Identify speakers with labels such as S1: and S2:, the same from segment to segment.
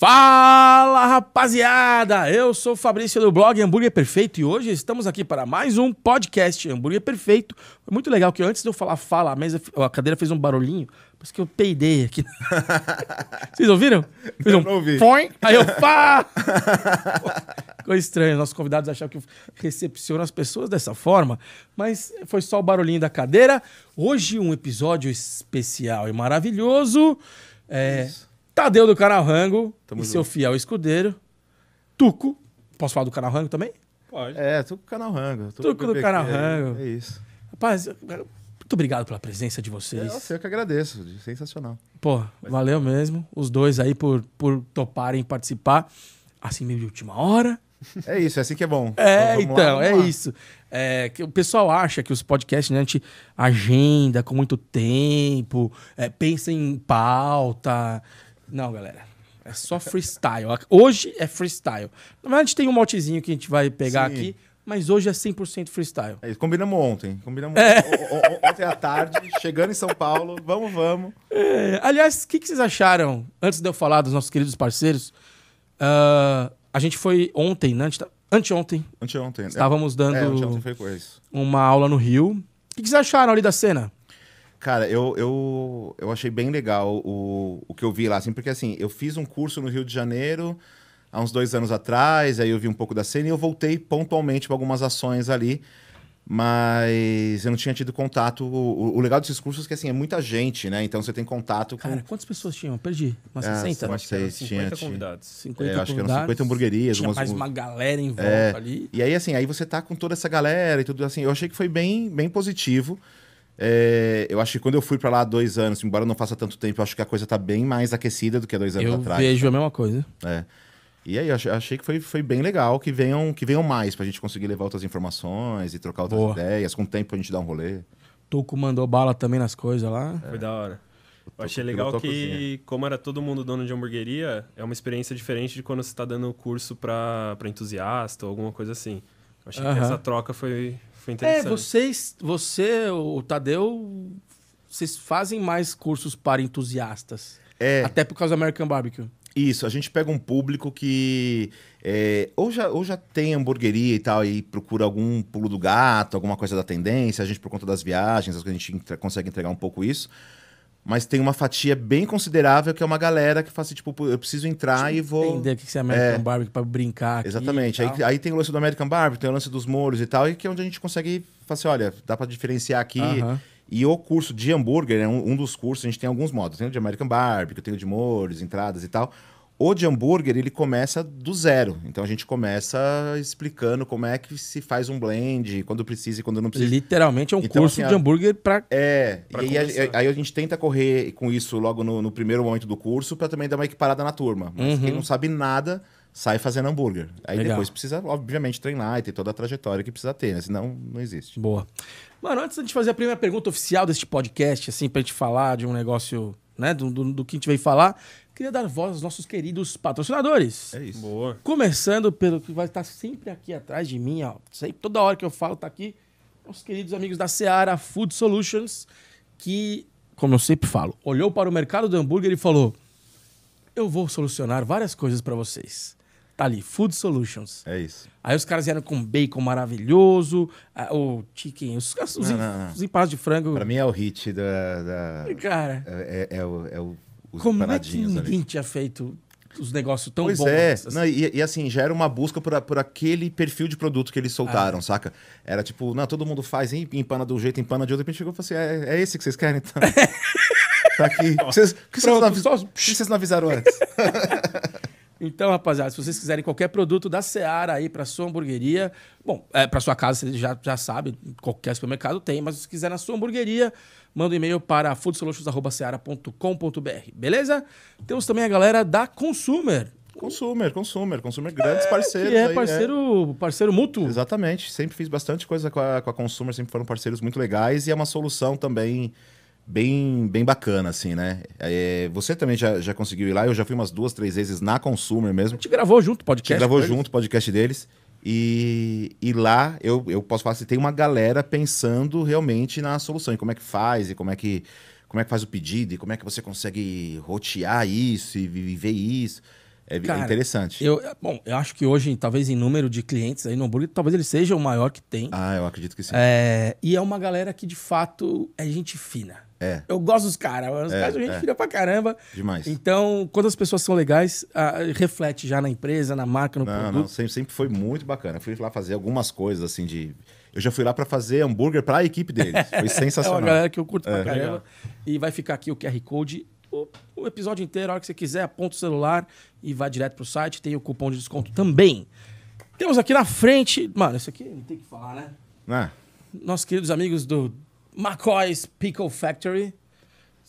S1: Fala rapaziada, eu sou o Fabrício do blog Hambúrguer Perfeito e hoje estamos aqui para mais um podcast Hambúrguer Perfeito. Foi muito legal que antes de eu falar fala, a mesa, a cadeira fez um barulhinho, por isso que eu peidei aqui. Vocês ouviram? Fez um ouvi. Põe, aí eu pá! Ficou estranho, nossos convidados acharam que eu recepciono as pessoas dessa forma, mas foi só o barulhinho da cadeira. Hoje um episódio especial e maravilhoso. É, isso Tadeu do canal Rango Tamo e junto. seu fiel escudeiro. Tuco. Posso falar do canal Rango também? Pode.
S2: É, Tuco do canal Rango. Tuco, Tuco do, canal Rango. É, isso.
S1: Rapaz, muito obrigado pela presença de vocês.
S2: eu que agradeço. Sensacional.
S1: Pô, Mas valeu é. mesmo. Os dois aí por, por toparem participar. Assim meio de última hora. É isso, é assim que é bom. É, vamos então, lá, é lá. isso. É, que o pessoal acha que os podcasts, né, a gente agenda com muito tempo, é, pensa em pauta, não, galera. É só freestyle. Hoje é freestyle. a gente tem um motezinho que a gente vai pegar Sim. aqui, mas hoje é 100% freestyle. É, combinamos ontem. Combinamos é.
S2: o, o, ontem à tarde, chegando em São Paulo. Vamos, vamos.
S1: É. Aliás, o que, que, vocês acharam, antes de eu falar dos nossos queridos parceiros? Uh, a gente foi ontem, né? Tá, anteontem. Anteontem. Né? Estávamos dando é, anteontem foi com isso.
S2: uma aula no Rio. O
S1: que, que vocês acharam ali da cena?
S2: Cara, eu, eu, eu achei bem legal o, o que eu vi lá, assim, porque assim, eu fiz um curso no Rio de Janeiro há uns dois anos atrás, aí eu vi um pouco da cena e eu voltei pontualmente para algumas ações ali, mas eu não tinha tido contato. O, o legal desses cursos é que assim, é muita gente, né? Então você tem contato com. Cara,
S1: quantas pessoas tinham? Perdi.
S2: Umas é, 60? Eu 60, que eram 50 tinha, convidados. 50 é, eu acho que eram 50 hamburguerias. Tinha umas, mais uma galera em volta é, ali. E aí, assim, aí você tá com toda essa galera e tudo assim. Eu achei que foi bem, bem positivo. É, eu acho que quando eu fui para lá há dois anos, embora não faça tanto tempo, eu acho que a coisa tá bem mais aquecida do que há dois anos eu atrás. Eu vejo tá? a mesma coisa. É. E aí, achei, achei que foi, foi bem legal que venham, que venham mais pra gente conseguir levar outras informações e trocar outras Boa. ideias. Com o tempo a gente dá um rolê.
S3: Tuco
S1: mandou bala também nas coisas lá. É. Foi
S3: da hora. Eu achei legal que, como era todo mundo dono de hamburgueria, é uma experiência diferente de quando você está dando curso para entusiasta ou alguma coisa assim. Eu achei que essa troca foi, foi é, interessante. É,
S1: vocês, você, o Tadeu, vocês fazem mais cursos para entusiastas. É. Até por causa do American Barbecue.
S2: Isso, a gente pega um público que é, ou, já, ou já tem hamburgueria e tal, e procura algum pulo do gato, alguma coisa da tendência, a gente, por conta das viagens, a gente consegue entregar um pouco isso. Mas tem uma fatia bem considerável que é uma galera que faz assim, tipo, eu preciso entrar Deixa e vou. Entender o que é American é, Barbecue para brincar. Exatamente. Aí, aí tem o lance do American Barbecue, tem o lance dos molhos e tal, e que é onde a gente consegue fazer assim: olha, dá para diferenciar aqui. Uh -huh. E o curso de hambúrguer, né, um, um, dos cursos, a gente tem alguns modos. Tem o de American Barbecue, tem o de molhos, entradas e tal. O de hambúrguer, ele começa do zero. Então a gente começa explicando como é que se faz um blend, quando precisa e quando não precisa.
S1: Literalmente é um então, curso assim, de hambúrguer
S2: para. É, pra e aí, aí, a gente tenta correr com isso logo no, no primeiro momento do curso, para também dar uma equiparada na turma. Mas uhum. quem não sabe nada sai fazendo hambúrguer. Aí Legal. depois precisa, obviamente, treinar e ter toda a trajetória que precisa ter, né? Senão não existe. Boa.
S1: Mano, antes de fazer a primeira pergunta oficial deste podcast, assim, para gente falar de um negócio, né? Do, do, do que a gente veio falar, queria dar voz aos nossos queridos patrocinadores. É isso. Boa. Começando pelo que vai estar sempre aqui atrás de mim, ó. Sempre, toda hora que eu falo, tá aqui. Nossos queridos amigos da Seara Food Solutions, que, como eu sempre falo, olhou para o mercado do hambúrguer e falou: Eu vou solucionar várias coisas para vocês. Tá ali, Food Solutions. É isso. Aí os caras vieram com bacon maravilhoso, o chicken, os, os, não, de
S2: frango. Para mim é o hit da. da... Cara. É, é, é o, é o os Como é que ninguém
S1: ali. tinha feito os negócios tão pois bons? É. Assim.
S2: Não, e, e, assim, gera uma busca por, por aquele perfil de produto que eles ah. soltaram, ah. saca? Era tipo, não, todo mundo faz, empana de um jeito, empana de outro. De repente chegou e falou assim: é, é esse que vocês querem então? tá aqui. Vocês, que vocês, não, só... que vocês não
S1: avisaram antes? Então, rapaziada, se vocês quiserem qualquer produto da Seara aí para sua hamburgueria, bom, é, para sua casa, vocês já, já sabem, qualquer supermercado tem, mas se quiser na sua hamburgueria, manda um e-mail para foodsolutions.com.br, beleza? Temos
S2: também a galera da Consumer. Consumer, Consumer, Consumer, grandes é, parceiros. Que é, aí, né? parceiro, é. parceiro mútuo. Exatamente, sempre fiz bastante coisa com a, com a Consumer, sempre foram parceiros muito legais e é uma solução também bem, bem bacana, assim, né? É, você também já, já conseguiu ir lá, eu já fui umas duas, três vezes na Consumer mesmo. A gente gravou junto o podcast. A gente gravou junto o podcast deles. E, e lá eu, eu posso falar se assim, tem uma galera pensando realmente na solução, e como é que faz, e como é que, como é que faz o pedido, e como é que você consegue rotear isso e viver isso. É, é Cara, é interessante.
S1: Eu, é, bom, eu acho que hoje, talvez em número de clientes aí no Hamburgo, talvez ele seja o maior que tem. Ah, eu acredito que sim. É, e é uma galera que, de fato, é gente fina. É. Eu gosto dos caras. Os é, caras são gente é. filha pra caramba. Demais. Então, quando as pessoas são legais, reflete já na empresa, na marca, no não, produto. Não, sempre,
S2: sempre foi muito bacana. Eu fui lá fazer algumas coisas, assim, de... Eu já fui lá para fazer hambúrguer para a equipe deles. Foi sensacional. é uma galera que eu curto é. pra caramba. Legal.
S1: E vai ficar aqui o QR Code o, episódio inteiro, a hora que você quiser, aponta o celular e vai direto pro site. Tem o cupom de desconto também. Temos aqui na frente... Mano, isso aqui não tem que falar, né? Ah. Nossos queridos amigos do McCoy's Pickle Factory.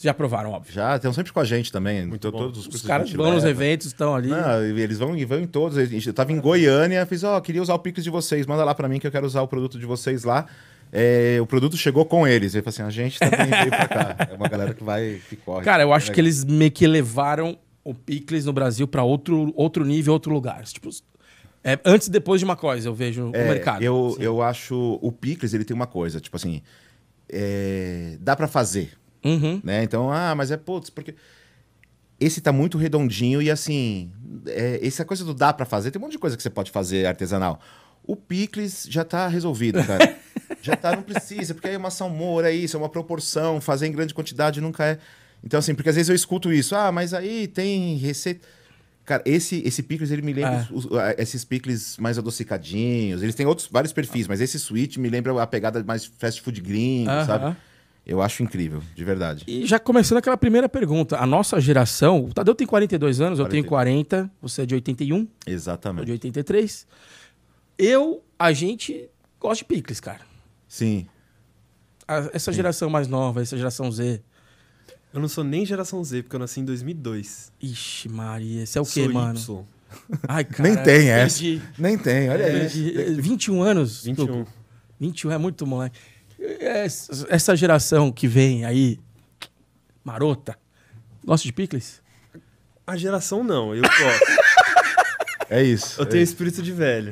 S1: Já provaram, óbvio.
S2: Já, estão sempre com a gente também. Muito então, todos os, os caras vão leva. nos eventos, estão ali. Não, eles vão, vão em todos. Eu tava em Goiânia, fiz, ó, oh, queria usar o Pickles de vocês, manda lá para mim que eu quero usar o produto de vocês lá. É, o produto chegou com eles. Ele falou assim, a gente também veio pra cá. É uma galera que vai, que corre. Cara, eu é acho que eles meio que levaram
S1: o Picles no Brasil para outro, outro nível, outro lugar. Tipo, é, antes e depois de uma coisa, eu vejo é, o mercado. Eu,
S2: assim. eu acho... O Picles, ele tem uma coisa, tipo assim é, dá para fazer. Uhum. Né? Então, ah, mas é putz, porque. Esse tá muito redondinho e assim. É, essa coisa do dá para fazer, tem um monte de coisa que você pode fazer artesanal. O picles já tá resolvido, cara. já tá, não precisa, porque aí é uma salmoura, é isso, é uma proporção, fazer em grande quantidade nunca é. Então, assim, porque às vezes eu escuto isso, ah, mas aí tem receita. Cara, esse, esse picles ele me lembra é. os, esses picles mais adocicadinhos. Eles têm outros, vários perfis, mas esse sweet me lembra a pegada mais fast food gringo, uh -huh. sabe? Eu acho incrível, de verdade. E
S1: já começando aquela primeira pergunta, a nossa geração, o Tadeu tem 42 anos, eu tenho 40, você é de 81.
S2: Exatamente. de
S1: 83.
S3: Eu, a gente gosta de picles, cara. Sim. A, essa Sim. geração mais nova, essa geração Z, eu não sou nem geração Z, porque eu nasci em 2002. Ixi, Maria, você é o que quê, mano? Ai, cara. Nem tem
S1: essa. Nem tem, olha é, aí. 21 anos? 21. Tu, 21 é muito moleque. É, essa geração que vem aí, marota, gosta de picles?
S3: A geração não, eu gosto. É isso. Eu é tenho isso. espírito de velho.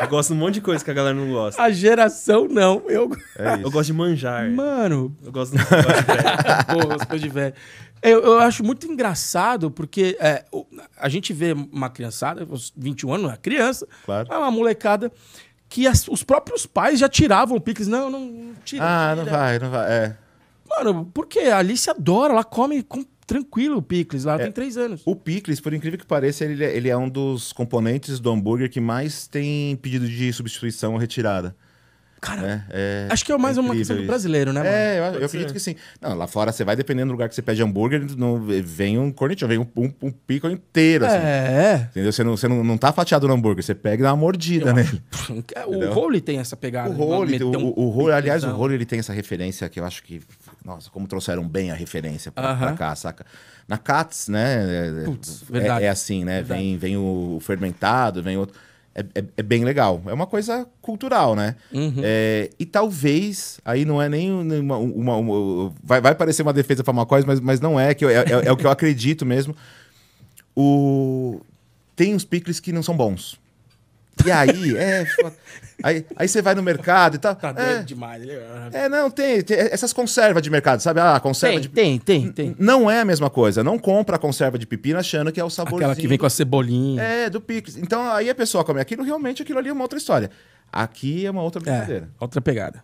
S3: eu gosto de um monte de coisa que a galera não gosta. A geração não. Eu, é eu gosto de manjar.
S1: Mano. Eu gosto de Porra, de velho. Eu, eu, acho muito engraçado, porque é, a gente vê uma criançada, 21 anos, uma é criança, claro. É uma molecada que as, os próprios pais já tiravam o Pix. Não, não, não tira. Ah, tira. não vai, não
S2: vai. É. Mano, porque a Alice adora, ela come com tranquilo o picles lá, é, tem três anos. O picles, por incrível que pareça, ele, ele é um dos componentes do hambúrguer que mais tem pedido de substituição ou retirada. Cara, é, é, acho que é mais é uma questão do brasileiro, né? É, eu, eu acredito que sim. Não, lá fora você vai, dependendo do lugar que você pede hambúrguer, não, vem um cornetinho, vem um, um, um pico inteiro. Assim, é. Entendeu? Você, não, você não, não tá fatiado no hambúrguer, você pega e dá uma mordida eu, nele. É, o entendeu? role tem essa pegada. O role, aliás, o role ele tem essa referência que eu acho que nossa, como trouxeram bem a referência pra, uh -huh. pra cá, saca? Na Cats, né? É, é Putz, é, é assim, né? Vem, vem o fermentado, vem outro. É, é, é, bem legal. É uma coisa cultural, né? Uhum. É, e talvez, aí não é nem uma. uma, uma vai, vai, parecer uma defesa para uma coisa, mas, mas não é, que eu, é, é, é, o que eu acredito mesmo. O... Tem uns picles que não são bons. E aí, é. aí, aí você vai no mercado e tal. Tá é, demais. É, né? é, não, tem, tem, essas conservas de mercado, sabe? Ah, conserva tem, de. Tem, tem, tem. Não é a mesma coisa. Não compra a conserva de pepino achando que é o sabor. Aquela que vem com a cebolinha. É, do picles. Então aí a pessoa come aquilo, realmente aquilo ali é uma outra história. Aqui é uma outra é, brincadeira. É, outra pegada.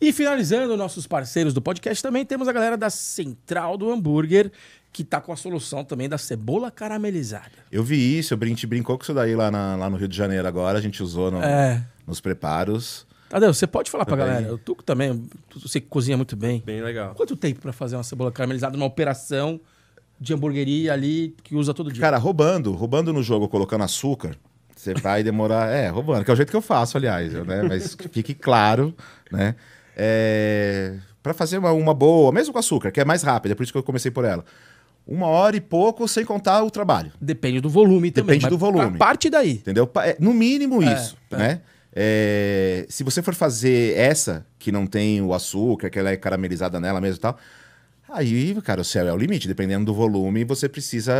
S2: E finalizando nossos parceiros
S1: do podcast, também temos a galera da Central do Hambúrguer, que tá com a solução também da
S2: cebola caramelizada. Eu vi isso, a gente brincou com isso daí lá, na, lá no Rio de Janeiro agora, a gente usou no, é. nos preparos. Tadeu, você pode falar também. pra galera, o
S1: Tuco também, você cozinha muito bem. Bem legal. Quanto tempo para fazer uma cebola caramelizada numa operação de hamburgueria ali
S2: que usa todo dia? Cara, roubando, roubando no jogo, colocando açúcar, você vai demorar... é, roubando, que é o jeito que eu faço, aliás, né? Mas fique claro, né? É... fazer uma, uma boa, mesmo com açúcar, que é mais rápida, é por isso que eu comecei por ela uma hora e pouco, sem contar o trabalho. Depende do volume também. Depende do volume. Parte daí. Entendeu? É, no mínimo é, isso, é, né? É. É, se você for fazer essa, que não tem o açúcar, que ela é caramelizada nela mesmo e tal, aí, cara, o céu é o limite. Dependendo do volume, você precisa,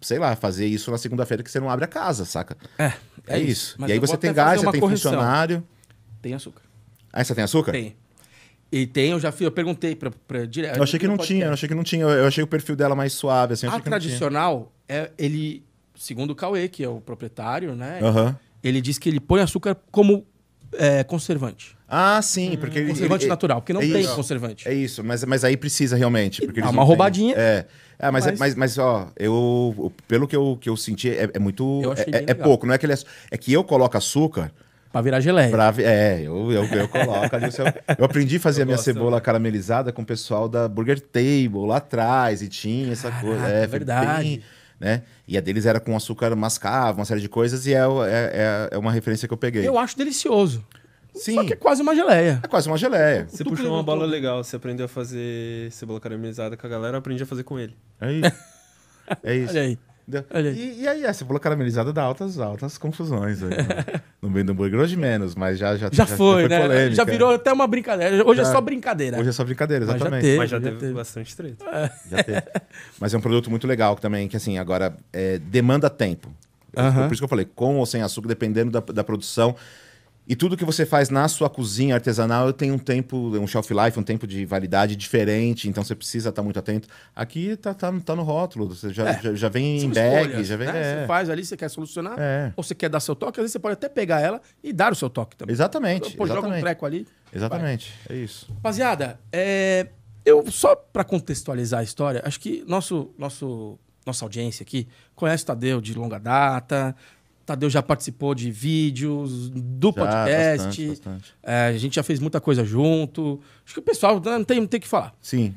S2: sei lá, fazer isso na segunda-feira que você não abre a casa, saca? É. É, é isso. isso. E aí você tem gás, você tem correção. funcionário. Tem açúcar. Ah, essa tem açúcar?
S1: Tem. E tem, eu já fui, eu perguntei pra, pra direto. Eu achei que não tinha, eu
S2: achei que não tinha. Eu achei o perfil dela mais suave, assim. A tradicional,
S1: é, ele, segundo o Cauê, que é o proprietário, né? Uhum.
S2: Ele diz que ele põe açúcar
S1: como é, conservante. Ah, sim, hum, porque conservante ele, natural, porque não é tem isso,
S2: conservante. É isso, mas, mas aí precisa realmente, porque é uma ah, roubadinha. Têm, é, é mas, mas, mas... mas ó, eu pelo que eu, que eu senti é, é muito é, é pouco, não é que ele é, é que eu coloco açúcar Pra virar geleia. Pra, é, eu, eu, eu coloco ali Eu aprendi a fazer eu a minha cebola caramelizada com o pessoal da Burger Table lá atrás, e tinha essa Caraca, coisa. É, é verdade. Bem, né? E a deles era com açúcar mascavo, uma série de coisas, e é, é, é, é uma referência que eu peguei.
S1: Eu acho delicioso. Sim. Só que é quase uma geleia. É quase uma geleia. Você puxou uma bola
S3: legal. Você aprendeu a fazer cebola caramelizada com a galera, aprendi a fazer com ele.
S2: É isso. é isso. Olha aí. E, e, aí, a cebola caramelizada dá altas, altas confusões aí, né? no meio do hambúrguer. Hoje menos, mas já, já, já, já foi, já foi né? Polêmica. Já virou até uma brincadeira. Hoje é já, é só brincadeira. Hoje é só brincadeira, exatamente. Mas já teve, mas já teve, teve.
S3: bastante treta.
S2: É. Já teve. Mas é um produto muito legal também, que assim, agora é, demanda tempo. Uhum. Por isso que eu falei, com ou sem açúcar, dependendo da, da produção, e tudo que você faz na sua cozinha artesanal tem um tempo, um shelf life, um tempo de validade diferente, então você precisa estar muito atento. Aqui tá, tá, tá no rótulo, você já, é. já, já, vem em bag, né? já vem. Né? É. Você faz
S1: ali, você quer solucionar, é. ou você quer dar seu toque, às vezes você pode até pegar ela e dar o seu toque também. Exatamente. Pô, exatamente. joga um treco ali.
S2: Exatamente, vai. é isso.
S1: Rapaziada, é, eu só para contextualizar a história, acho que nosso, nosso, nossa audiência aqui conhece o Tadeu de longa data, Tadeu já participou de vídeos, do já, podcast. Bastante, bastante. É, a gente já fez muita coisa junto. Acho que o pessoal né, não tem o tem que falar. Sim.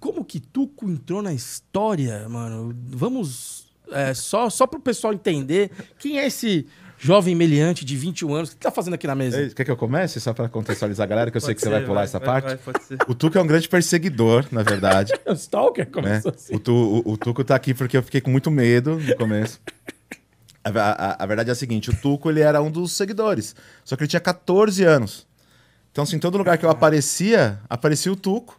S1: Como que Tuco entrou na história, mano? Vamos. É, só, só pro pessoal entender quem é esse jovem meliante de 21 anos. O
S2: que tá fazendo aqui na mesa? Quer que eu comece? Só para contextualizar a galera, que eu sei que ser, você vai pular vai, essa vai, parte. Vai, o Tuco é um grande perseguidor, na verdade. é stalker, né? começou né? assim. O, tu, o, o Tuco tá aqui porque eu fiquei com muito medo no começo. A, a, a, verdade é a seguinte, o Tuco ele era um dos seguidores, só que ele tinha 14 anos. Então, assim, em todo lugar que eu aparecia, aparecia o Tuco.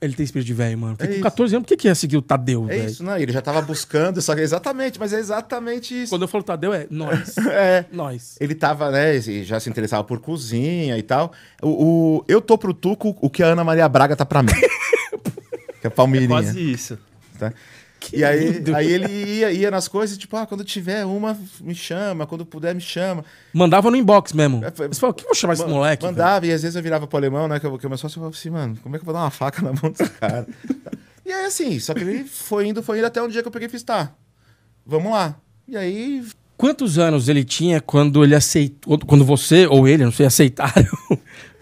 S2: Ele tem espírito de velho, mano. tem é 14 anos, por que, que ia seguir o Tadeu? É véio? isso, né? Ele já tava buscando, só que é exatamente, mas é exatamente isso. Quando eu falo Tadeu, é nós. é. Nós. Ele tava, né, já se interessava por cozinha e tal. O, o eu tô pro Tuco o que a Ana Maria Braga tá pra mim. que é palmeirinha. É né? quase isso. Tá? Que e aí, aí ele ia, ia nas coisas, tipo, ah, quando tiver uma, me chama, quando puder, me chama. Mandava no inbox mesmo. É, você falou, que vou chamar esse moleque? Mandava, velho? e às vezes eu virava pro alemão, né? Que, eu, que a meu sócio falava assim, mano, como é que eu vou dar uma faca na mão desse cara? e aí, assim, só que ele foi indo, foi indo até um dia que eu peguei e fiz, tá, vamos lá. E aí
S1: Quantos anos ele tinha quando ele aceitou, quando
S2: você ou ele, não sei, aceitaram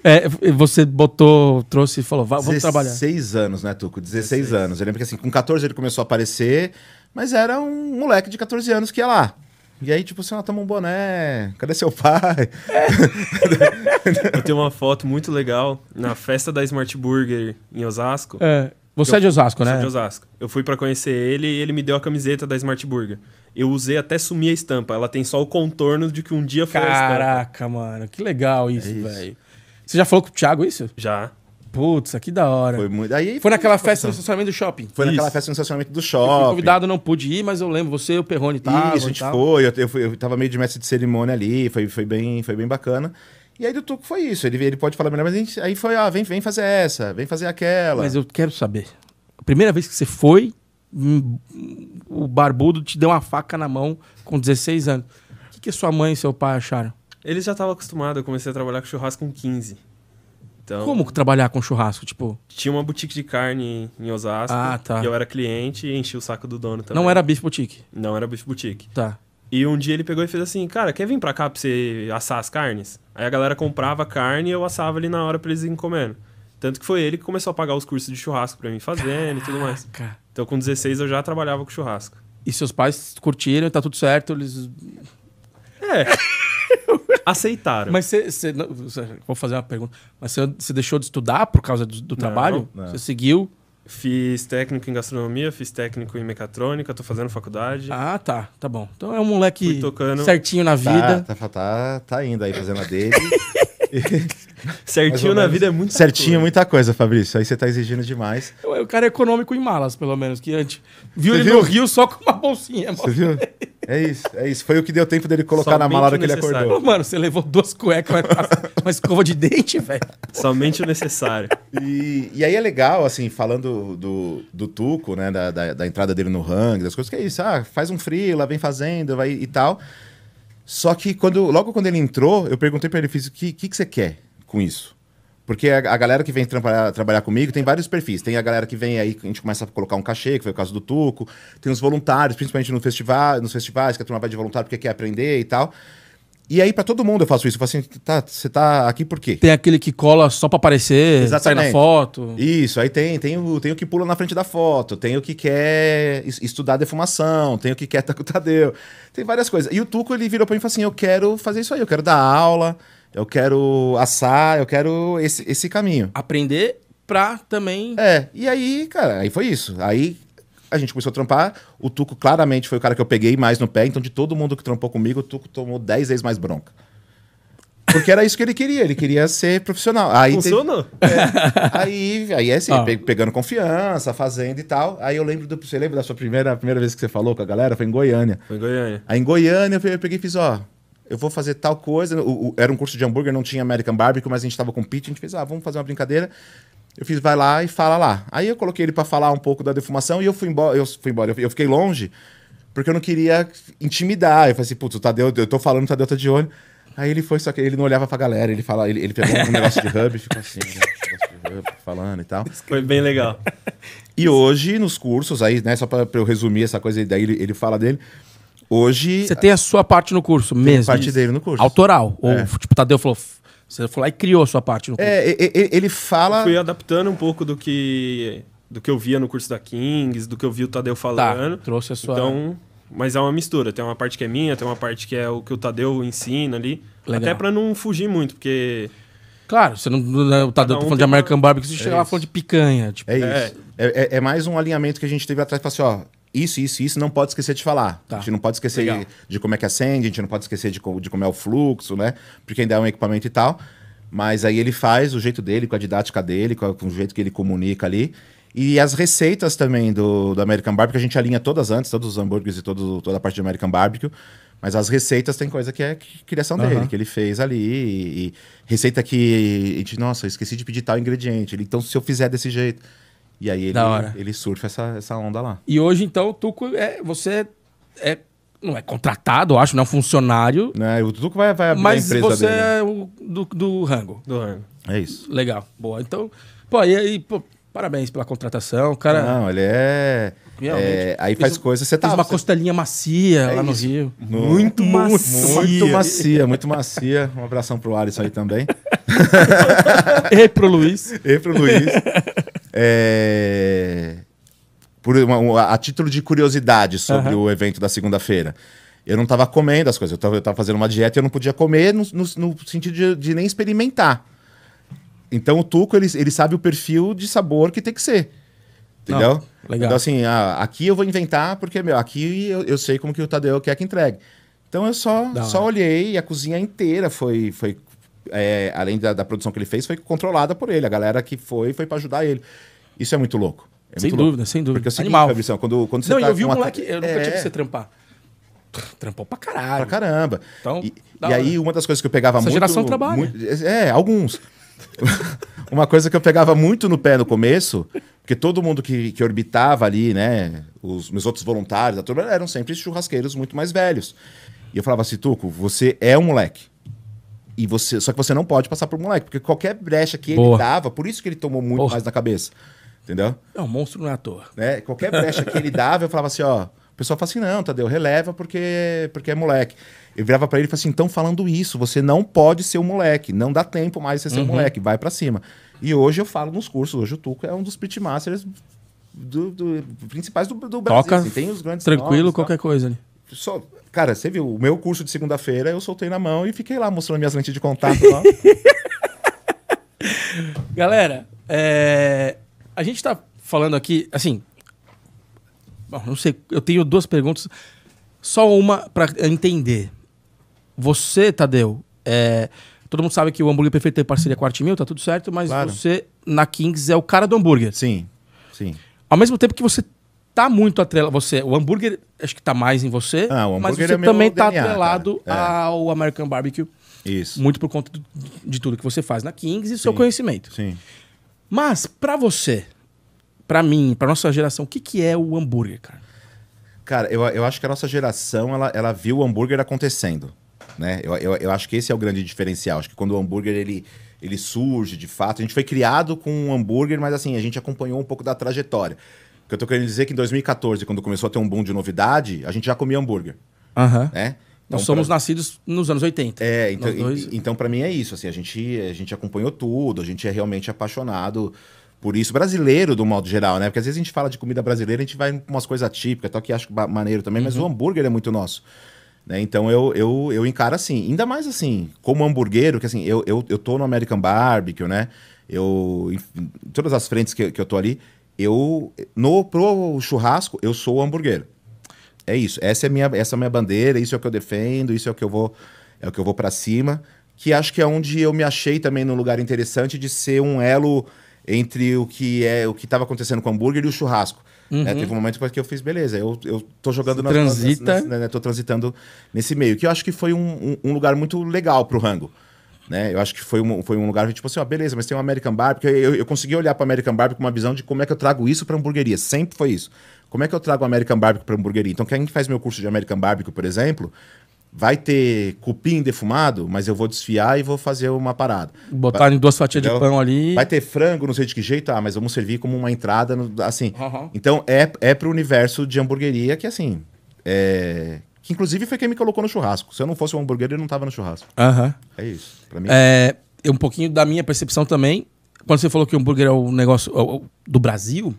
S2: é, você botou, trouxe e falou, vamos trabalhar. 16 anos, né, Tuco? 16, 16, anos. Eu lembro que assim, com 14 ele começou a aparecer, mas era um moleque de 14 anos que ia lá. E aí, tipo, você assim, toma um boné, cadê seu pai? É.
S3: eu tenho uma foto muito legal na festa da Smart Burger em Osasco. É. Você eu, é de Osasco, né? Sou de Osasco. Eu fui para conhecer ele e ele me deu a camiseta da Smart Burger. Eu usei até sumir a estampa. Ela tem só o contorno de que um dia foi Caraca, a estampa. Caraca,
S1: mano, que legal isso, é velho. Você já falou com o Thiago isso? Já. Putz, que da hora.
S2: Foi muito. Aí
S1: foi naquela festa no estacionamento do shopping. Foi naquela festa no estacionamento do Eu fui shopping. convidado, não pude ir, mas eu lembro, você e o Perrone tá? Isso, a gente tal. foi,
S2: eu, eu, fui- eu tava meio de mestre de cerimônia ali, foi, foi, bem, foi bem bacana. E aí do Tuco foi isso, ele, ele pode falar melhor, mas a gente, aí foi, ah, vem, vem fazer essa, vem fazer aquela. Mas eu quero saber. A primeira vez que você foi, hum, o barbudo
S1: te deu uma faca na mão com 16 anos. O que, que sua mãe e seu pai acharam?
S3: Eles já estava acostumado. eu comecei a trabalhar com churrasco com 15. Então, Como
S1: trabalhar com churrasco, tipo?
S3: Tinha uma boutique de carne em Osasco. Ah, tá. E eu era cliente e enchi o saco do dono também. Não era Beef Boutique? Não era Beef Boutique. Tá. E um dia ele pegou e fez assim, cara, quer vir pra cá pra você assar as carnes? Aí a galera comprava carne e eu assava ali na hora pra eles irem comendo. Tanto que foi ele que começou a pagar os cursos de churrasco pra mim fazendo Caraca. e tudo mais. Então com 16 eu já trabalhava com churrasco. E seus pais curtiram, tá tudo certo, eles... É... aceitaram.
S1: Mas você. Vou fazer uma pergunta. Mas você deixou de estudar por causa do, do não, trabalho? Você
S3: seguiu? Fiz técnico em gastronomia, fiz técnico em mecatrônica, tô fazendo faculdade.
S2: Ah, tá, tá bom. Então é um moleque certinho na vida. Tá, tá, tá, tá indo aí fazendo a dele. certinho na vida é muito Certinho muita coisa, Fabrício. Aí você tá exigindo demais.
S1: Eu, o cara é econômico em malas, pelo menos, que antes. Viu você ele viu? no Rio só com uma bolsinha.
S2: Você viu? É isso, é isso. Foi o que deu tempo dele colocar Somente na mala que ele acordou.
S3: Mano, você levou duas cuecas, uma escova de dente, velho. Somente o necessário.
S2: E, e, aí é legal, assim, falando do, do Tuco, né? Da, da, da entrada dele no ranking, das coisas, que é isso. Ah, faz um free, lá vem fazendo, vai e tal. Só que quando, logo quando ele entrou, eu perguntei para ele, fiz, o que, que, que, você quer com isso? Porque a, a galera que vem trabalhar, trabalhar comigo tem vários perfis. Tem a galera que vem aí, a gente começa a colocar um cachê, que foi o caso do Tuco. Tem os voluntários, principalmente no festival, nos festivais, que a turma vai de voluntário porque quer aprender e tal. E aí, para todo mundo, eu faço isso. Eu falo assim, tá, você tá aqui por quê?
S1: Tem aquele que cola só para aparecer, sai na foto.
S2: Isso, aí tem, tem, o, tem o que pula na frente da foto, tem o que quer estudar defumação, tem o que quer Tadeu. Tem várias coisas. E o Tuco, ele virou para mim e falou assim: eu quero fazer isso aí, eu quero dar aula, eu quero assar, eu quero esse, esse caminho. Aprender pra também. É, e aí, cara, aí foi isso. Aí a gente começou a trampar. O Tuco claramente foi o cara que eu peguei mais no pé. Então, de todo mundo que trampou comigo, o Tuco tomou 10 vezes mais bronca. Porque era isso que ele queria, ele queria ser profissional. Aí Funcionou? Teve, é, aí, aí é assim, ah. pe pegando confiança, fazendo e tal. Aí eu lembro do. Você lembra da sua primeira, primeira vez que você falou com a galera? Foi em Goiânia. Foi em Goiânia. Aí em Goiânia eu peguei e fiz, ó. Eu vou fazer tal coisa. O, o, era um curso de hambúrguer, não tinha American Barbecue, mas a gente tava com pitch, a gente fez, ah, vamos fazer uma brincadeira. Eu fiz, vai lá e fala lá. Aí eu coloquei ele para falar um pouco da defumação e eu fui embora, eu fui embora, eu fiquei longe, porque eu não queria intimidar. Eu falei assim, putz, o Tadeu, eu tô falando, o Tadeu tá de olho. Aí ele foi, só que ele não olhava pra galera, ele fala, ele, ele pegou um negócio de hub e ficou assim, né, hub, falando e tal. foi bem legal. E hoje, nos cursos, aí, né, só pra, pra eu resumir essa coisa, daí ele, ele fala dele. Hoje. Você tem a sua parte no curso mesmo. parte dele no curso. Autoral. Ou, é. tipo,
S1: Tadeu falou, você foi lá e criou a sua parte no
S2: é, curso. É, ele fala.
S3: Eu fui adaptando um pouco do que do que eu via no curso da Kings, do que eu vi o Tadeu tá, falando. Tá, trouxe a sua. Então, mas é uma mistura. Tem uma parte que é minha, tem uma parte que é o que o Tadeu ensina ali. Legal. Até para não
S2: fugir muito, porque. Claro, você não, né, Tadeu tá, um falando de American uma... Barbecue, você é chega lá falando de
S1: picanha.
S2: Tipo. É isso. É, é, é, mais um alinhamento que a gente teve atrás, assim, ó, isso, isso, isso, não pode esquecer de falar. Tá. A gente não pode esquecer de, de, como é que acende, a gente não pode esquecer de, de como é o fluxo, né? Porque ainda é um equipamento e tal. Mas aí ele faz o jeito dele, com a didática dele, com, a, com o jeito que ele comunica ali. E as receitas também do, do American Barbecue, a gente alinha todas antes, todos os hambúrgueres e todo, toda a parte do American Barbecue. Mas as receitas tem coisa que é criação uhum. dele, que ele fez ali. E, e receita que. a gente nossa, eu esqueci de pedir tal ingrediente. Então, se eu fizer desse jeito. E aí ele, ele surfa essa, essa onda lá.
S1: E hoje, então, o Tuco, é, você
S2: é, não é
S1: contratado, eu acho, não é um funcionário. Não, é, o Tuco vai, vai abrir mas a empresa você dele. Né? é o, do, do rango. Do rango. É isso. Legal, boa. Então, pô, e aí, pô, parabéns pela contratação, cara... Não, ele é... é aí faz coisas... Você tá, uma você... costelinha macia é lá no Rio. No... Muito, macia. Muito macia,
S2: muito macia. Um abração pro Alisson aí também. e pro Luiz. E pro Luiz. É... Por uma, a título de curiosidade sobre uhum. o evento da segunda-feira. Eu não estava comendo as coisas, eu estava fazendo uma dieta e eu não podia comer no, no, no sentido de, de, nem experimentar. Então o Tuco, ele, ele sabe o perfil de sabor que tem que ser. Entendeu? Não, legal. Então assim, ah, aqui eu vou inventar porque, meu, aqui eu, eu sei como que o Tadeu quer que entregue. Então eu só, só olhei e a cozinha inteira foi, foi é, além da, da, produção que ele fez, foi controlada por ele. A galera que foi, foi para ajudar ele. Isso é muito louco. É sem muito dúvida, louco. sem dúvida. Porque é o seguinte, Animal. Fabricião, quando, quando você Não, tá eu vi um moleque, eu nunca é... tive que você trampar. Trampou pra caralho. Pra caramba. Então, e, e aí, uma das coisas que eu pegava Essa muito... geração trabalha. Muito, é, é alguns. uma coisa que eu pegava muito no pé no começo, porque todo mundo que, que orbitava ali, né, os meus outros voluntários, a turma, eram sempre churrasqueiros muito mais velhos. E eu falava assim, Tuco, você é um moleque. E você, só que você não pode passar pro moleque, porque qualquer brecha que Boa. ele dava, por isso que ele tomou muito Porra. mais na cabeça. Entendeu? É um monstro na é toa. Né? Qualquer brecha que ele dava, eu falava assim, ó. O pessoal fala assim, não, Tadeu, releva porque, porque é moleque. Eu virava para ele e falava assim, então falando isso, você não pode ser um moleque, não dá tempo mais de ser uhum. um moleque, vai para cima. E hoje eu falo nos cursos, hoje o Tuco é um dos pitmasters do, do, principais do, do Brasil. Toca assim, tem os grandes tranquilo, nomes, qualquer coisa ali. Só, Cara, você viu, o meu curso de segunda-feira eu soltei na mão e fiquei lá mostrando minhas lentes de contato. Galera, é...
S1: a gente tá falando aqui, assim. Bom, não sei, eu tenho duas perguntas. Só uma para entender. Você, Tadeu, é... todo mundo sabe que o Hambúrguer Perfeito tem parceria com a Arte Mil, tá tudo certo, mas claro. você, na Kings, é o cara do hambúrguer. Sim, sim. Ao mesmo tempo que você tá muito atrelado. Você, o hambúrguer, acho que tá mais em você. Ah, o hambúrguer mas é você é também tá DNA, atrelado é. ao American Barbecue. Isso. Muito por conta de tudo que você faz na Kings e Sim. seu conhecimento. Sim. Mas, para você,
S2: para mim, para nossa geração, o que, que é o hambúrguer, cara? Cara, eu, eu acho que a nossa geração, ela, ela viu o hambúrguer acontecendo. Né? Eu, eu, eu acho que esse é o grande diferencial. Acho que quando o hambúrguer, ele ele surge de fato. A gente foi criado com um hambúrguer, mas assim, a gente acompanhou um pouco da trajetória que eu tô querendo dizer que em 2014, quando começou a ter um boom de novidade, a gente já comia hambúrguer. Uhum. Né? Então, Nós somos pra... nascidos nos anos 80. É, então, dois... então para mim é isso. Assim, a, gente, a gente acompanhou tudo, a gente é realmente apaixonado por isso. Brasileiro, do modo geral, né? Porque às vezes a gente fala de comida brasileira, a gente vai em umas coisas típicas, tal, que acho maneiro também, uhum. mas o uhum. hambúrguer é muito nosso. Né? Então eu, eu, eu encaro assim, ainda mais assim, como hambúrguer que assim, eu, eu, eu tô no American Barbecue, né? Eu, em todas as frentes que, que eu tô ali, eu no pro churrasco eu sou hambúrguer. É isso. Essa é minha essa é minha bandeira. Isso é o que eu defendo. Isso é o que eu vou é o que eu vou para cima. Que acho que é onde eu me achei também num lugar interessante de ser um elo entre o que é o que estava acontecendo com o hambúrguer e o churrasco. É, uhum. Né? Teve um momento que eu fiz, beleza, eu, eu tô jogando na, Transita. Nas, né, né? tô transitando nesse meio, que eu acho que foi um, um, um lugar muito legal pro rango. Né? Eu acho que foi um, foi um lugar que, tipo assim, ó, beleza, mas tem um American Barbecue. Eu, eu, eu consegui olhar para American Barbecue com uma visão de como é que eu trago isso para hamburgueria. Sempre foi isso. Como é que eu trago American Barbecue para hamburgueria? Então, quem faz meu curso de American Barbecue, por exemplo, vai ter cupim defumado, mas eu vou desfiar e vou fazer uma parada. Botar em duas fatias entendeu? de pão ali. Vai ter frango, não sei de que jeito, ah, mas vamos servir como uma entrada, no, assim. Uhum. Então, é, é para o universo de hamburgueria que, assim, é, que inclusive foi quem me colocou no churrasco. Se eu não fosse um hambúrguer, ele não tava no churrasco. Aham. É isso.
S1: Pra mim. É, um pouquinho da minha percepção também. Quando você falou que o hambúrguer é o negócio é do Brasil,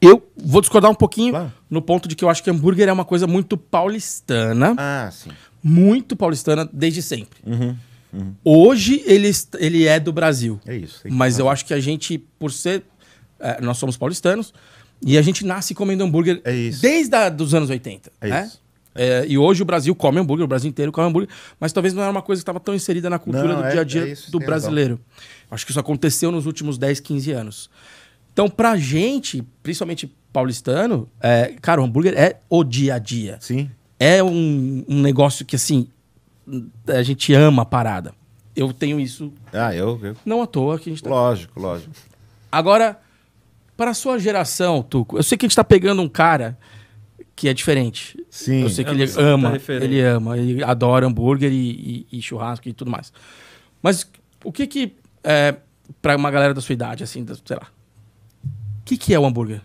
S1: eu vou discordar um pouquinho Claro. no ponto de que eu acho que hambúrguer é uma coisa muito paulistana. Ah, sim. muito paulistana desde sempre. Uhum, uhum. Hoje ele, ele é do Brasil. É isso. Mas eu acho que a gente, por ser. É, nós somos paulistanos e a gente nasce comendo hambúrguer É isso. desde os dos anos 80. É né? isso. É, e hoje o Brasil come hambúrguer, o Brasil inteiro come hambúrguer, mas talvez não era uma coisa que estava tão inserida na cultura não, do é, dia a dia é isso, do brasileiro. Razão. Acho que isso aconteceu nos últimos 10, 15 anos. Então, pra gente, principalmente paulistano, é, cara, o hambúrguer é o dia a dia. Sim. É um, um negócio que, assim, a gente ama a parada. Eu tenho isso. Ah, eu, eu. Não à toa que a gente tá... Lógico, lógico. Agora, para a sua geração, Tuco, eu sei que a gente está pegando um cara que é diferente. Sim. Eu sei que é, eu ele ama, tá ele ama, ele adora hambúrguer e, e, e, churrasco e tudo mais. Mas o que que é para uma galera da sua idade, assim, da, sei lá, o que que é o hambúrguer?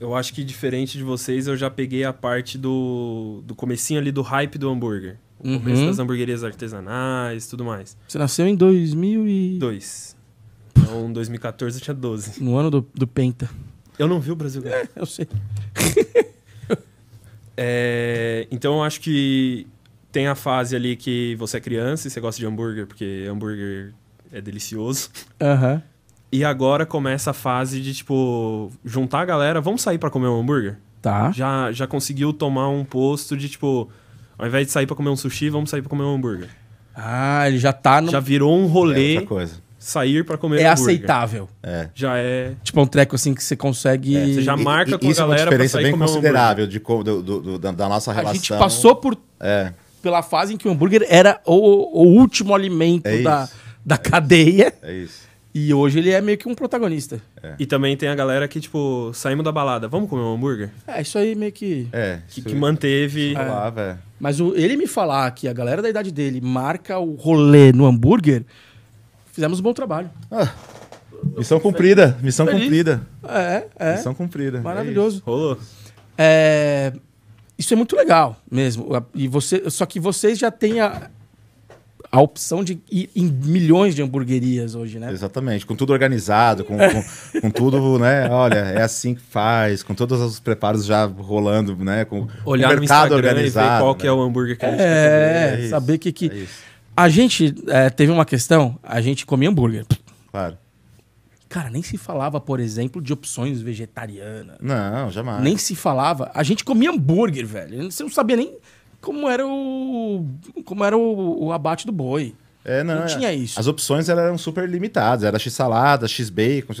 S3: Eu acho que diferente de vocês, eu já peguei a parte do, do comecinho ali do hype do hambúrguer. O uhum. começo das hambúrguerias artesanais tudo mais. Você nasceu em 2002. E... Então, 2014 eu tinha 12. No ano do, do Penta. Eu não vi o Brasil É, eu sei. É, então eu acho que tem a fase ali que você é criança e você gosta de hambúrguer, porque hambúrguer é delicioso. Aham. Uhum. E agora começa a fase de, tipo, juntar a galera, vamos sair para comer um hambúrguer? Tá. Já, já conseguiu tomar um posto de, tipo, ao invés de sair para comer um sushi, vamos sair para comer um hambúrguer. Ah, ele já tá no. Já virou um rolê. É outra coisa sair para comer é hambúrguer. aceitável. É. Já é. Tipo, um
S2: treco assim que você
S1: consegue. É, você já marca e, com a galera. É uma diferença bem considerável
S2: de, do, do, da, da, nossa relação. A gente passou por. É.
S1: Pela fase em que o hambúrguer era o, o último alimento é da, da cadeia. Isso. É isso. E hoje ele é meio que um protagonista.
S3: É. E também tem a galera que, tipo, saímos da balada, vamos comer um hambúrguer?
S1: É, isso aí meio que.
S3: É. Que, que manteve. Lá, é. é.
S1: Mas o, ele me falar que a galera da idade dele marca o rolê no hambúrguer fizemos um bom trabalho. Ah, missão cumprida, missão cumprida. É, é. Missão cumprida. Maravilhoso. É Rolou. É, isso é muito legal mesmo. E você, só que vocês já têm a, a opção de
S2: ir em milhões de hamburguerias hoje, né? Exatamente, com tudo organizado, com, com, com, tudo, né? Olha, é assim que faz, com todos os preparos já rolando, né? Com Olhar o mercado no organizado. E ver qual né?
S3: que é o hambúrguer que a gente é, quer. É,
S1: saber que. que... É
S2: a gente é,
S1: teve uma questão, a gente comia hambúrguer. Claro. Cara, nem se falava, por exemplo, de opções vegetarianas. Não, jamais. Nem se falava. A gente comia hambúrguer, velho. Você não sabia nem como era o. como era o, o abate do boi. É, não, não é. tinha isso.
S2: As opções eram super limitadas. Era x-salada, x-bacon,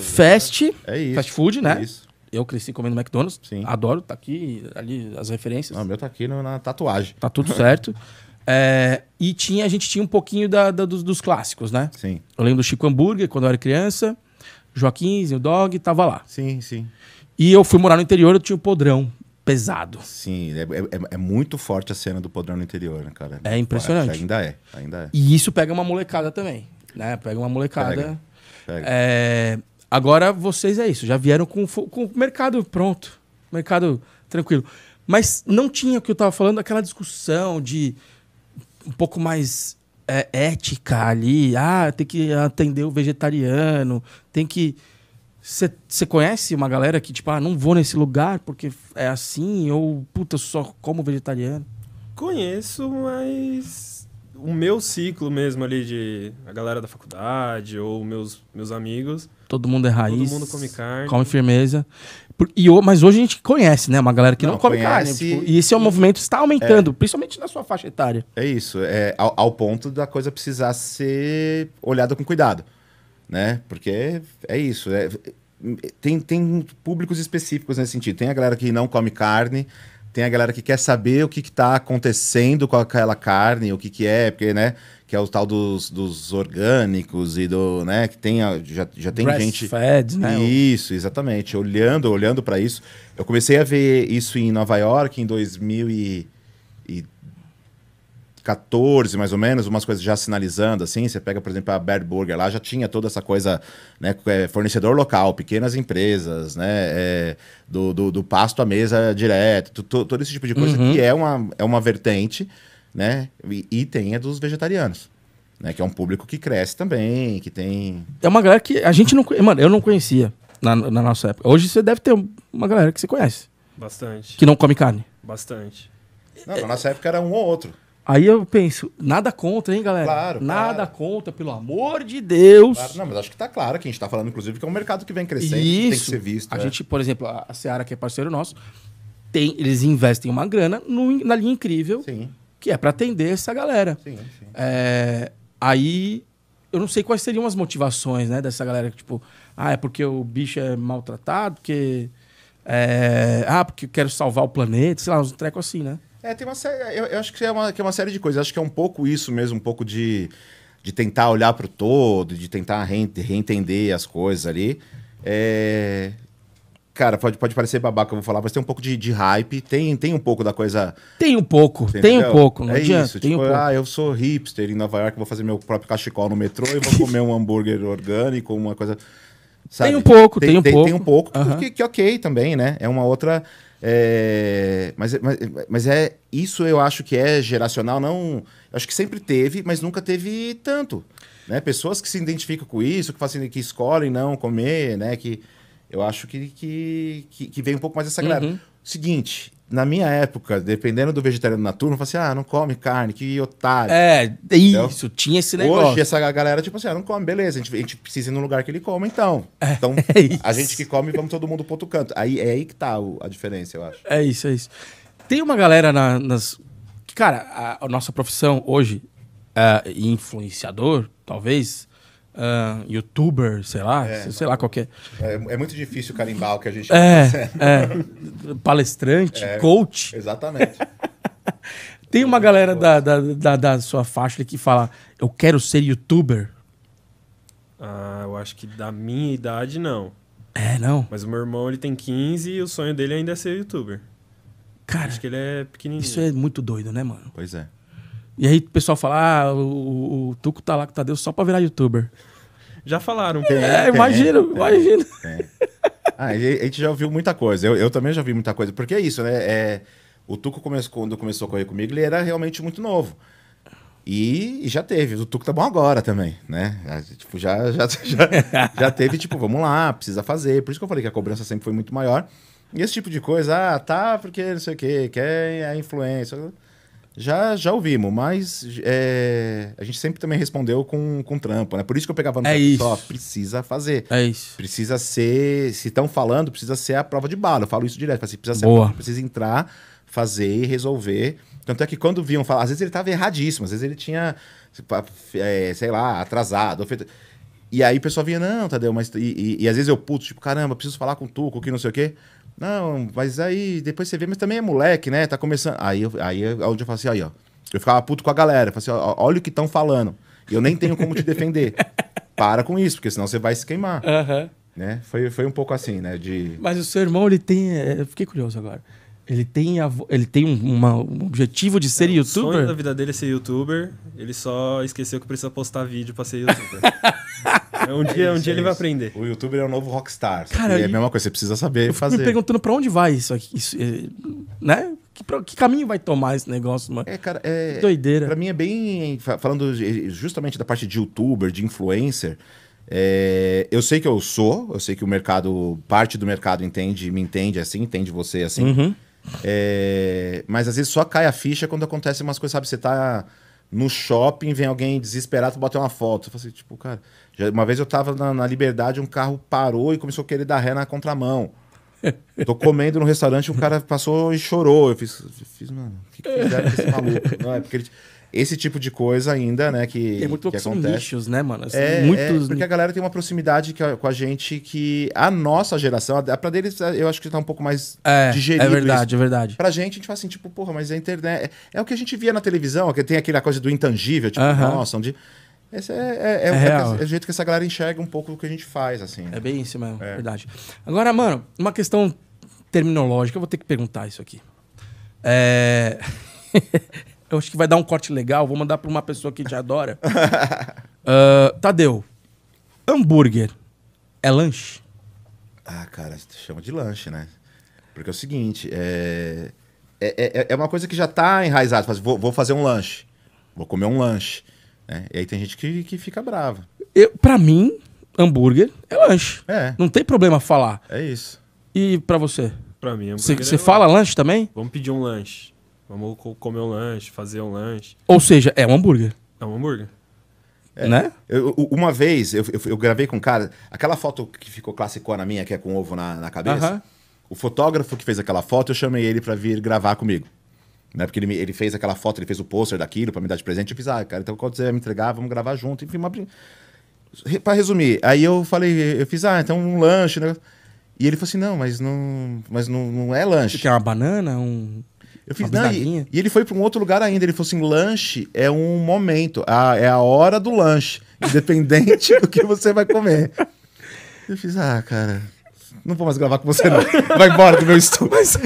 S2: fast. É isso. Fast food, né? É isso. Eu cresci comendo McDonald's. Sim. Adoro, tá aqui ali as referências.
S1: Não, o meu tá aqui no, na tatuagem. Tá tudo certo. É, e tinha, a gente tinha um pouquinho da, da, dos, dos, clássicos, né? Sim. Eu lembro do Chico Hambúrguer, quando eu era criança. Joaquim, o Dog, tava lá. Sim, sim. E eu fui morar no interior, eu tinha o um Podrão
S2: pesado. Sim, é, é, é, é, muito forte a cena do Podrão no interior, né, cara? É impressionante. ainda é, ainda é. E isso
S1: pega uma molecada também, né? Pega uma molecada. Pega, pega. É, agora vocês é isso, já vieram com, com o mercado pronto, mercado tranquilo. Mas não tinha o que eu tava falando, aquela discussão de um pouco mais é, ética ali. Ah, tem que atender o vegetariano, tem que. Você conhece uma galera que, tipo, ah, não vou nesse lugar porque é assim, ou puta, só como vegetariano?
S3: Conheço, mas o meu ciclo mesmo ali de a galera da faculdade ou meus, meus amigos. Todo mundo é raiz. Todo mundo come carne.
S2: Come
S1: firmeza. Por, e, mas hoje a gente conhece, né? Uma galera que não, não come conhece, carne. Tipo, e esse é um movimento que está aumentando, é,
S2: principalmente na sua faixa etária. É isso. É, ao, ao, ponto da coisa precisar ser olhada com cuidado. Né? Porque é, é isso. É, tem, tem públicos específicos nesse sentido. Tem a galera que não come carne, tem a galera que quer saber o que está acontecendo com aquela carne, o que, que é, porque, né? Que é o tal dos, dos orgânicos e do, né? Que tem já, já tem Breast gente. Fed, né? Isso, exatamente. Olhando, olhando para isso. Eu comecei a ver isso em Nova York em 2000 e 14, mais ou menos, umas coisas já sinalizando, assim. Você pega, por exemplo, a Bad Burger lá, já tinha toda essa coisa, né? É, fornecedor local, pequenas empresas, né? É, do, do, do, pasto à mesa direto, todo esse tipo de coisa, uhum. que é uma, é uma vertente, né? E, e tem a dos vegetarianos. Né, que é um público que cresce também, que tem.
S1: É uma galera que a gente não. Mano, eu não conhecia na, na nossa época. Hoje você deve ter uma galera que você conhece. Bastante. Que não come carne.
S2: Bastante. Não, na nossa época era um ou outro. Aí eu penso, nada contra, hein, galera? Claro, nada claro. contra, pelo amor de Deus. Claro, não, mas acho que tá claro que a gente tá falando, inclusive, que é um mercado que vem crescendo, Isso. Que tem que ser visto. A é. gente,
S1: por exemplo, a Seara, que é parceiro nosso, tem, eles investem uma grana no, na linha incrível, sim. que é para atender essa galera. Sim, sim. É, aí eu não sei quais seriam as motivações, né, dessa galera, tipo, ah, é porque o bicho é maltratado, porque. É, ah, porque eu quero salvar o planeta, sei lá, uns um trecos assim, né?
S2: É, tem uma série. Eu, eu acho que é, uma, que é uma série de coisas. Acho que é um pouco isso mesmo, um pouco de, de tentar olhar para o todo, de tentar re, reentender as coisas ali. É... Cara, pode, pode parecer babaca, eu vou falar, mas tem um pouco de, de hype, tem, tem um pouco da coisa.
S1: Tem um pouco, tem um pouco, não é adianta. Isso, tem tipo, um pouco.
S2: ah, eu sou hipster em Nova York, vou fazer meu próprio cachecol no metrô e vou comer um hambúrguer orgânico, uma coisa. Sabe? Tem um pouco, tem, tem um tem, pouco. Tem um pouco, uh -huh. que, que, ok também, né? É uma outra. É, mas, é, mas, é, mas, é isso eu acho que é geracional, não. Acho que sempre teve, mas nunca teve tanto. Né? Pessoas que se identificam com isso, que fazem que escolhem não comer, né? Que eu acho que, que, que, que vem um pouco mais essa galera. Uhum. Seguinte, na minha época, dependendo do vegetariano na turma, eu falava assim: ah, não come carne, que otário. É, isso, tinha esse negócio. Hoje, essa galera, tipo assim, ah, não come, beleza, a gente, a gente precisa ir num lugar que ele come, então. É, então, é a gente que come, vamos todo mundo pro outro canto. Aí, é aí que tá a diferença, eu acho. É isso, é isso. Tem uma
S1: galera na, nas. Cara, a, a, nossa profissão hoje, é, influenciador, talvez, uh, youtuber, sei lá, é, sei lá qualquer.
S2: É, é, muito difícil carimbar o que a gente é, é palestrante, é, coach. Exatamente.
S1: Tem uma galera da, da, da, da, sua faixa que fala, eu quero ser youtuber.
S3: Ah, eu acho que da minha idade, não. É, não? Mas o meu irmão, ele tem 15 e o sonho dele é ainda é ser youtuber. Cara, acho que ele é
S1: pequenininho. Isso é muito doido, né, mano?
S3: Pois
S2: é.
S1: E aí o pessoal fala, ah, o, o Tuco
S2: tá lá com o Tadeu só pra virar youtuber.
S3: Já falaram. é, é. imagino, imagino.
S2: Ah, a gente já ouviu muita coisa. Eu, eu também já vi muita coisa. Porque é isso, né? É, o Tuco, começou, quando começou a correr comigo, ele era realmente muito novo. E, e, já teve. O Tuco tá bom agora também, né? Já, tipo, já, já, já, já teve, tipo, vamos lá, precisa fazer. Por isso que eu falei que a cobrança sempre foi muito maior. E esse tipo de coisa, ah, tá, porque não sei o quê, quer a influência. Já, já ouvimos, mas é, a gente sempre também respondeu com, com trampo, né? Por isso que eu pegava no é isso. só, precisa fazer. É isso. Precisa ser, se estão falando, precisa ser a prova de bala. Eu falo isso direto, assim, precisa ser Boa. precisa entrar, fazer e resolver. Tanto é que quando viam falar, às vezes ele estava erradíssimo, às vezes ele tinha, tipo, é, sei lá, atrasado. Feito... E aí o pessoal vinha, não, Tadeu, mas. E, e, e, às vezes eu puto, tipo, caramba, preciso falar com o Tuco, que não sei o quê. Não, mas aí depois você vê, mas também é moleque, né? Tá começando. Aí, aí é onde eu falo assim, aí, ó. Eu ficava puto com a galera. Eu falava assim, ó, olha o que estão falando. Eu nem tenho como te defender. Para com isso, porque senão você vai se queimar. Uhum. Né? Foi, foi um pouco assim, né? De...
S1: Mas o seu irmão, ele tem. É, eu fiquei curioso agora. Ele tem, a... ele tem um, uma, um objetivo de ser é, youtuber? O sonho da
S3: vida dele é ser youtuber. Ele só esqueceu que precisa postar vídeo pra ser youtuber. Um dia, isso, um dia é ele vai é aprender. O youtuber é o novo rockstar.
S1: Cara, e é a mesma coisa, você
S2: precisa saber fazer. Me
S1: perguntando pra onde vai isso aqui. Isso, é, né? Que, pra, que, caminho vai tomar esse negócio, mano? É, cara, é. Que doideira.
S2: Pra mim é bem. Falando justamente da parte de youtuber, de influencer. É, eu sei que eu sou, eu sei que o mercado, parte do mercado entende, me entende assim, entende você assim. Uhum. É, mas às vezes só cai a ficha quando acontece umas coisas, sabe? Você tá no shopping, vem alguém desesperado bota uma foto. Você fala assim, tipo, cara. Uma vez eu tava na, na liberdade, um carro parou e começou a querer dar ré na contramão. Tô comendo no restaurante, o cara passou e chorou. Eu fiz, eu fiz mano, o que, que fizeram com esse maluco? Não, é porque ele, esse tipo de coisa ainda, né, que Tem muito que acontece. Lixos, né, mano? Assim, é, é muitos... é, porque a galera tem uma proximidade que, com a gente que a nossa geração, a, pra deles é, eu acho que tá um pouco mais é, é digerido. É verdade, isso. é verdade. Pra gente, a gente fala assim, tipo, porra, mas a internet... É, é o que a gente via na televisão, que tem aquela coisa do intangível, tipo, uh -huh. nossa, onde... Um esse é, é, é, é o, é, o, jeito que essa galera enxerga um pouco do que a gente faz, assim. Né? É bem isso mesmo, é. verdade.
S1: Agora, mano, uma questão terminológica, eu vou ter que perguntar isso aqui. É... eu acho que vai dar um corte legal, vou mandar para uma pessoa que gente adora. uh, Tadeu, hambúrguer é lanche?
S2: Ah, cara, chama de lanche, né? Porque é o seguinte, é, é, é, é uma coisa que já tá enraizada. Vou, vou fazer um lanche, vou comer um lanche. É, e aí tem gente que, que fica brava. Eu, pra mim, hambúrguer é lanche. É. Não tem problema
S1: falar. É isso. E pra você? Pra mim, hambúrguer. Você é fala lanche também?
S3: Vamos pedir um lanche.
S2: Vamos comer um lanche, fazer um lanche.
S1: Ou seja, é um hambúrguer. É um hambúrguer. É. Né?
S2: Eu, uma vez eu, eu, eu, gravei com um cara, aquela foto que ficou na minha, que é com ovo na, na cabeça. Uh -huh. O fotógrafo que fez aquela foto, eu chamei ele para vir gravar comigo. Né? Porque ele, ele fez aquela foto, ele fez o pôster daquilo para me dar de presente. Eu fiz, ah, cara, então quando você me entregar, vamos gravar junto. Enfim, uma... para resumir, aí eu falei, eu fiz, ah, então um lanche, né? E ele falou assim, não, mas não, mas não, não é lanche. quer é uma banana, um... Eu fiz, não, e, e, ele foi para um outro lugar ainda. Ele falou assim: lanche é um momento, a, é a hora do lanche, independente do que você vai comer. Eu fiz, ah, cara, não vou mais gravar com você, não. Vai embora do meu estúdio. Mas, é,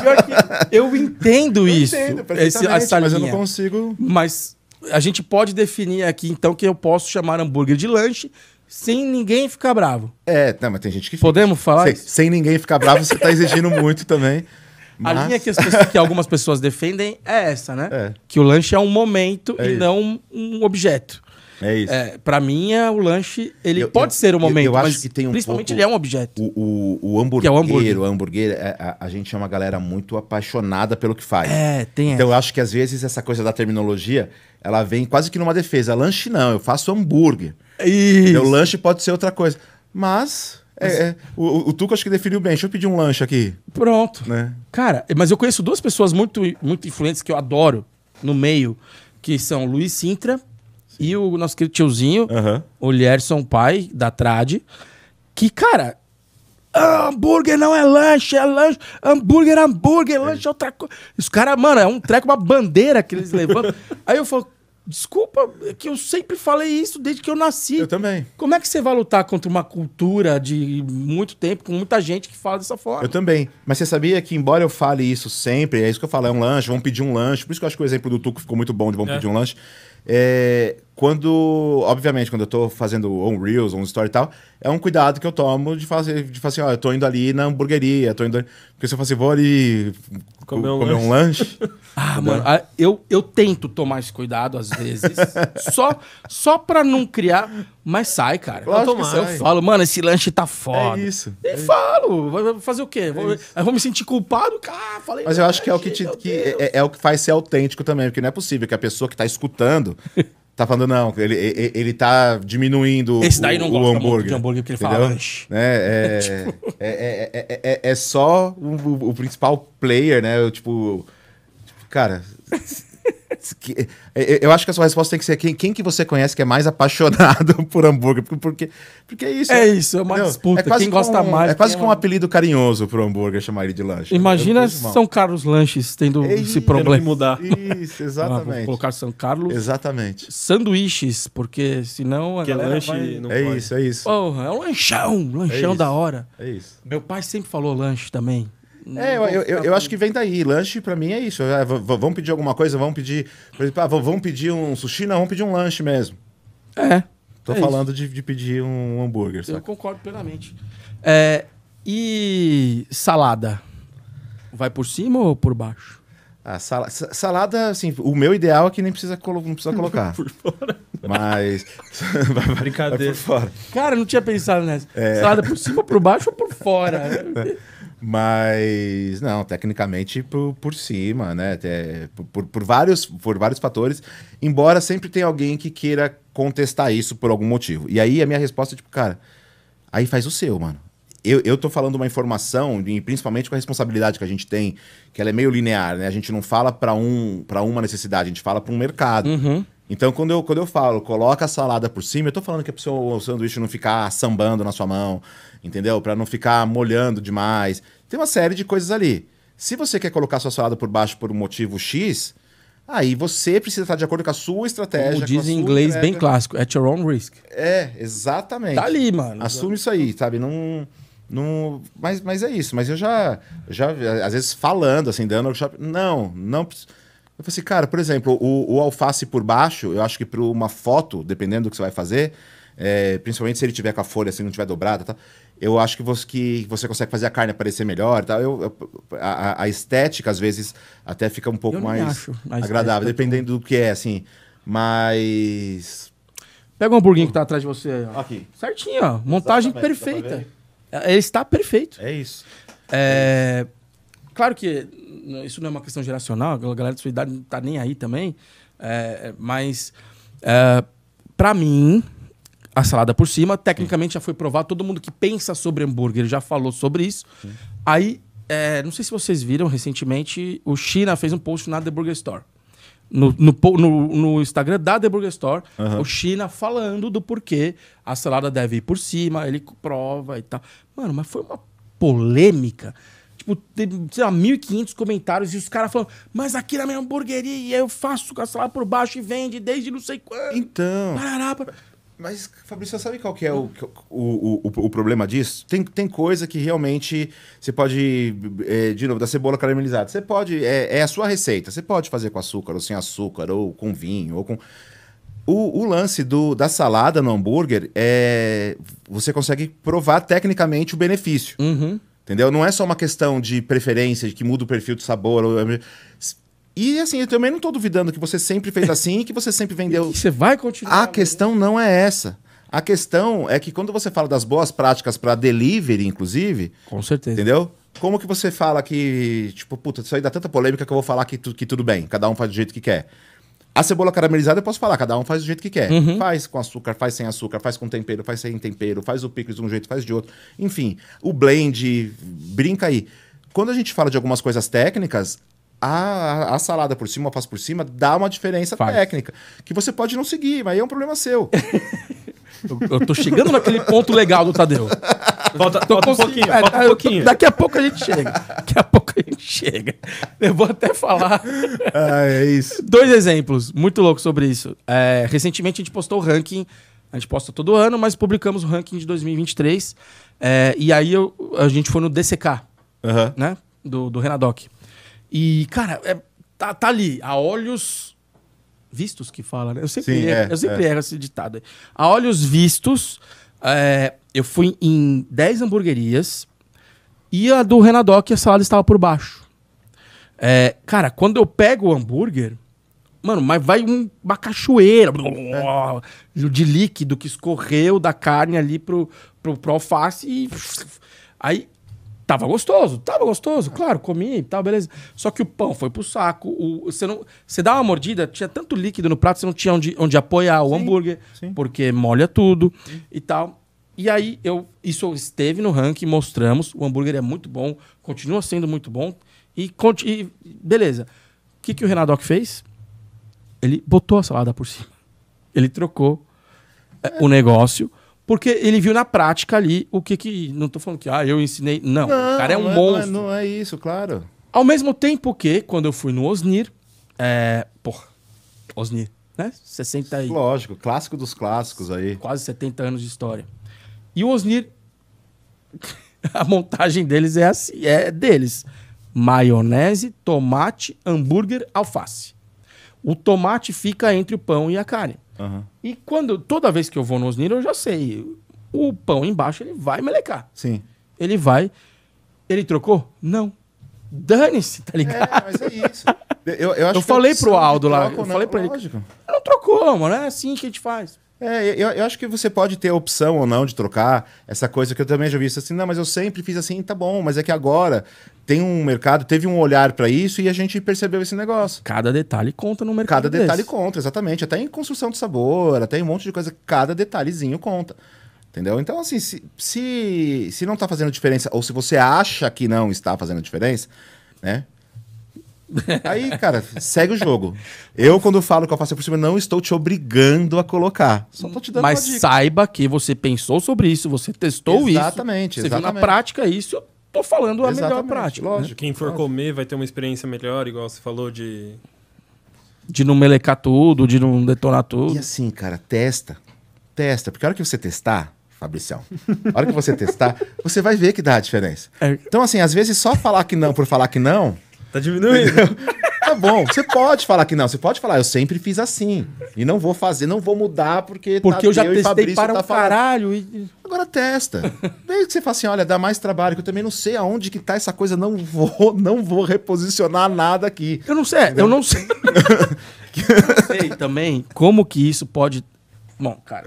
S2: pior que eu entendo
S1: eu isso. Entendo, essa mas eu não consigo. Mas a gente pode definir aqui, então, que eu posso chamar hambúrguer de lanche sem ninguém ficar bravo. É, não, mas tem gente que fica. Podemos falar? sem ninguém ficar bravo, você está exigindo muito também. Mas... A linha que, pessoas, que, algumas pessoas defendem é essa, né? É. Que o lanche é um momento é e isso. não um objeto. É isso. É, pra mim, é, o lanche, ele eu, pode eu, ser o momento, eu, eu acho que tem um principalmente pouco, ele é um
S2: objeto. O, o, o hambúrguer, é o hambúrguer, o hambúrguer é, a, a, gente é uma galera muito apaixonada pelo que faz. É, tem Então essa. eu acho que às vezes essa coisa da terminologia, ela vem quase que numa defesa. Lanche não, eu faço hambúrguer. Isso. O lanche pode ser outra coisa. Mas... É, é. O, o, Tuco acho que definiu bem. Deixa eu pedir um lanche aqui. Pronto. Né? Cara, mas eu conheço duas pessoas muito,
S1: muito influentes que eu adoro no meio, que são Luiz Sintra e o nosso querido tiozinho, uhum. o Lierson Pai, da Trad, que, cara, hambúrguer não é lanche, é lanche. Hambúrguer, hambúrguer, lanche é outra coisa. Os caras, mano, é um treco, uma bandeira que eles levantam. Aí eu falo, desculpa, é que eu sempre falei isso desde que eu nasci. Eu também. Como é que você vai lutar contra uma cultura de muito tempo, com muita gente que fala dessa forma? Eu
S2: também. Mas você sabia que, embora eu fale isso sempre, é isso que eu falo, é um lanche, vamos pedir um lanche. Por isso que eu acho que o exemplo do Tuco ficou muito bom de vamos é. pedir um lanche. É, quando, obviamente, quando eu tô fazendo on Reels, on Story e tal, é um cuidado que eu tomo de fazer, de fazer assim, ó, eu tô indo ali na hamburgueria, tô indo ali... Porque se eu fazer, assim, vou ali comer um comer lanche. Um lanche ah, mano,
S1: ah, eu, eu tento tomar esse cuidado às vezes, só, só pra não criar, mas sai, cara. eu, sai. eu falo, mano, esse lanche tá foda. É isso. E é falo, vai fazer o quê? É vou, eu vou me sentir culpado? Ah,
S2: falei. Mas eu acho que é o que, te, que é, é, o que faz ser autêntico também, porque não é possível que a pessoa que tá escutando Tá falando, não, ele, ele, ele tá diminuindo Esse daí o, não gosta o hambúrguer. de hambúrguer porque ele entendeu? fala lanche. Né, é, é, tipo. é, é, é, é, é, só o, o, principal player, né? Eu, tipo, tipo, cara, que, eh, eh, eu acho que a sua resposta tem que ser quem, quem que você conhece que é mais apaixonado por hambúrguer, porque, porque, é isso. É isso, é uma entendeu? disputa. É quem gosta um, mais. É quase que é um apelido carinhoso pro hambúrguer chamar ele de lanche. Né? Imagina São
S1: Carlos Lanches tendo é esse problema. mudar. Isso, ah, exatamente. Ah, colocar São Carlos. Exatamente. Sanduíches, porque senão a que é galera lanche vai... não É pode. isso, é isso. Porra, é um lanchão, é lanchão é da hora. É isso.
S2: Meu pai sempre falou lanche também. É, eu, eu, eu, eu, acho que vem daí. Lanche para mim é isso. É, vamos pedir alguma coisa, vamos pedir. Por exemplo, ah, vamos pedir um sushi, não, vamos pedir um lanche mesmo. É. Tô é falando de, de, pedir um hambúrguer. Saca? Eu
S1: concordo plenamente. É,
S2: e salada? Vai por cima ou por baixo? Ah, A sal, salada, assim, o meu ideal é que nem precisa, não precisa colocar. por fora. Mas. vai, Brincadeira. Vai por fora. Cara, não tinha pensado nessa. É. Salada por cima, por baixo ou
S1: por fora?
S2: Mas, não, tecnicamente por, por cima, né? Até, por, por, vários, por vários fatores. Embora sempre tenha alguém que queira contestar isso por algum motivo. E aí a minha resposta é tipo, cara, aí faz o seu, mano. Eu, eu tô falando uma informação, e principalmente com a responsabilidade que a gente tem, que ela é meio linear, né? A gente não fala para um, pra uma necessidade, a gente fala para um mercado. Uhum. Então, quando eu, quando eu falo, coloca a salada por cima, eu tô falando que é pro seu sanduíche não ficar sambando na sua mão, entendeu? Para não ficar molhando demais. Tem uma série de coisas ali. Se você quer colocar sua salada por baixo por um motivo X, aí você precisa estar de acordo com a sua estratégia. Como diz em inglês entrega. bem clássico, at your own risk. É, exatamente. Tá ali, mano. Assume isso aí, sabe? Não... Não, mas, mas é isso. Mas eu já, já, às vezes, falando, assim, dando workshop. Não, não precisa eu falei assim, cara, por exemplo, o, o alface por baixo, eu acho que para uma foto, dependendo do que você vai fazer, é, principalmente se ele tiver com a folha, se não tiver dobrada, tá, eu acho que você, que você consegue fazer a carne aparecer melhor. Tá? Eu, eu a, a, estética, às vezes, até fica um pouco mais agradável, dependendo do que é, assim. Mas. Pega um hamburguinho que tá atrás de você. Ó. Aqui.
S1: Certinho, ó. Montagem Exatamente. perfeita. É, ele está perfeito. É isso. É. é... Claro que isso não é uma questão geracional, a galera da sua idade não tá nem aí também, é, mas é, para mim, a salada por cima, tecnicamente Sim. já foi provado, todo mundo que pensa sobre hambúrguer já falou sobre isso. Sim. Aí, é, não sei se vocês viram recentemente, o China fez um post na The Burger Store. No, no, no, no, Instagram da The Burger Store, uhum. o China falando do porquê a salada deve ir por cima, ele prova e tal. Mano, mas foi uma polêmica Tipo, teve, sei lá, 1.500 comentários e os caras falando, mas aqui na minha hamburgueria eu faço salada por baixo e vende desde não sei quando. Então. Parará,
S2: Mas, Fabrício, sabe qual que é o, o, o, o, problema disso? Tem, tem coisa que realmente você pode, é, de novo, da cebola caramelizada. Você pode, é, é, a sua receita. Você pode fazer com açúcar, ou sem açúcar, ou com vinho, ou com. O, o lance do, da salada no hambúrguer é. Você consegue provar tecnicamente o benefício. Uhum. Entendeu? Não é só uma questão de preferência, de que muda o perfil do sabor. Ou... E assim, eu também não estou duvidando que você sempre fez assim e que você sempre vendeu. E você vai continuar. A né? questão não é essa. A questão é que quando você fala das boas práticas para delivery, inclusive. Com certeza. Entendeu? Como que você fala que, tipo, puta, isso aí dá tanta polêmica que eu vou falar que, tu, que tudo bem, cada um faz do jeito que quer. A cebola caramelizada eu posso falar, cada um faz do jeito que quer. Uhum. Faz com açúcar, faz sem açúcar, faz com tempero, faz sem tempero, faz o picles de um jeito, faz de outro. Enfim, o blend, brinca aí. Quando a gente fala de algumas coisas técnicas, a, a salada por cima, a pasta por cima, dá uma diferença faz. técnica. Que você pode não seguir, mas aí é um problema seu.
S1: Eu, eu tô chegando naquele ponto legal do Tadeu.
S2: Volta, volta um pouquinho,
S1: é, volta um pouquinho. Daqui a pouco a gente chega. Daqui a pouco a gente chega. Eu vou até falar. Ah, é isso. Dois exemplos muito louco sobre isso. É, recentemente a gente postou o ranking. A gente posta todo ano, mas publicamos o ranking de 2023. É, e aí eu, a gente foi no DCK, uhum. né? Do, do Renadoc. E, cara, é, tá, tá ali, a olhos Vistos que fala, né? Eu sempre, Sim, erro, é, eu sempre é. erro esse ditado. A olhos vistos, é, eu fui em 10 hamburguerias e a do Renadoc a salada estava por baixo. É, cara, quando eu pego o hambúrguer, mano, mas vai um, uma cachoeira é. de líquido que escorreu da carne ali pro, pro, pro alface e. Aí Tava gostoso, tava gostoso, claro, comi e tal, beleza. Só que o pão foi pro saco. O, você, não, você dá uma mordida, tinha tanto líquido no prato, você não tinha onde, onde apoiar o sim, hambúrguer, sim. porque molha tudo sim. e tal. E aí, eu, isso esteve no ranking, mostramos. O hambúrguer é muito bom, continua sendo muito bom. E, e beleza. O que, que o Renadoc fez? Ele botou a salada por cima. Ele trocou é. o negócio porque ele viu na prática ali o que que. Não tô falando que, ah, eu ensinei. Não, não o cara é um não monstro. É, não, é, não é isso, claro. Ao mesmo tempo que, quando eu fui no Osnir, é. Porra, Osnir, né? 60 aí. Lógico, clássico dos clássicos aí. Quase 70 anos de história. E o Osnir. a montagem deles é assim, é deles. Maionese, tomate, hambúrguer, alface. O tomate fica entre o pão e a carne. Uhum. E quando toda vez que eu vou no Osnir, eu já sei. O pão embaixo ele vai melecar. Sim. Ele vai. Ele trocou? Não. Dane-se, tá é, ligado? É, mas é
S4: isso.
S2: Eu, eu, eu é falei pro Aldo lá, eu né? falei pra lógico. ele. Não trocou, mano. É assim que a gente faz. É, eu, eu, acho que você pode ter a opção ou não de trocar essa coisa que eu também já vi assim, não, mas eu sempre fiz assim, tá bom, mas é que agora tem um mercado, teve um olhar para isso e a gente percebeu esse negócio. Cada detalhe conta no mercado. Cada desse. detalhe conta, exatamente. Até em construção de sabor, até em um monte de coisa, cada detalhezinho conta. Entendeu? Então, assim, se, se, se não tá fazendo diferença, ou se você acha que não está fazendo diferença, né? Aí, cara, segue o jogo. Eu, quando falo que eu faço por cima, não estou te obrigando a colocar. Só tô
S1: te dando Mas saiba que você pensou sobre isso, você testou exatamente, isso. exatamente. Você viu na prática isso, tô
S3: falando a exatamente, melhor prática. Né? Lógico. Né? Quem for lógico. comer vai ter uma experiência melhor, igual você falou
S2: de. De não melecar tudo, de não detonar tudo. E assim, cara, testa. Testa. Porque a hora que você testar, Fabricião. A hora que você testar, você vai ver que dá a diferença. É. Então, assim, às vezes só falar que não por falar que não Tá diminuindo. tá bom, você pode falar que não, você pode falar, eu sempre fiz assim. E não vou fazer, não vou mudar porque. Tá porque tá eu já testei Fabrício para tá um falando. caralho. E... Agora testa. Meio que você fala assim: olha, dá mais trabalho, que eu também não sei aonde que tá essa coisa, não vou, não vou reposicionar nada aqui. Eu não sei, eu, não sei. eu
S1: não sei também como que isso pode. Bom, cara.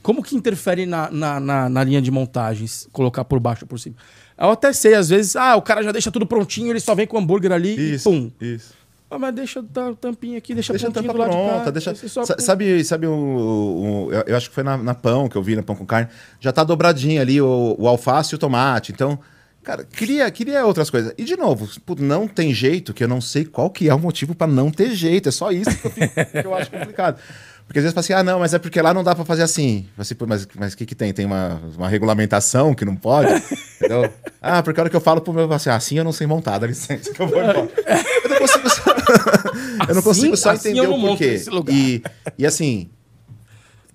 S1: Como que interfere na, na, na, na linha de montagens? Colocar por baixo ou por cima? Eu até sei, às vezes, ah, o cara já deixa tudo prontinho, ele só vem com o hambúrguer ali isso, e pum. Isso. Ah, mas deixa a tampinha aqui, deixa, deixa a tampa lá pronta, de cá, deixa, deixa só...
S2: Sabe, sabe o, o, eu, acho que foi na, na, pão que eu vi, na pão com carne, já tá dobradinho ali o, o alface e o tomate, então... Cara, queria, queria outras coisas. E de novo, não tem jeito, que eu não sei qual que é o motivo para não ter jeito. É só isso que eu, fico, que eu acho complicado. Porque às vezes fala assim, ah, não, mas é porque lá não dá para fazer assim. Assim, mas o mas que, que tem? Tem uma, uma regulamentação que não pode? Entendeu? Ah, porque a hora que eu falo pro meu assim, assim eu não sei montar, dá licença que eu vou
S4: embora. Eu não consigo
S2: só, eu não consigo assim? só assim, entender assim o porquê. E, e assim,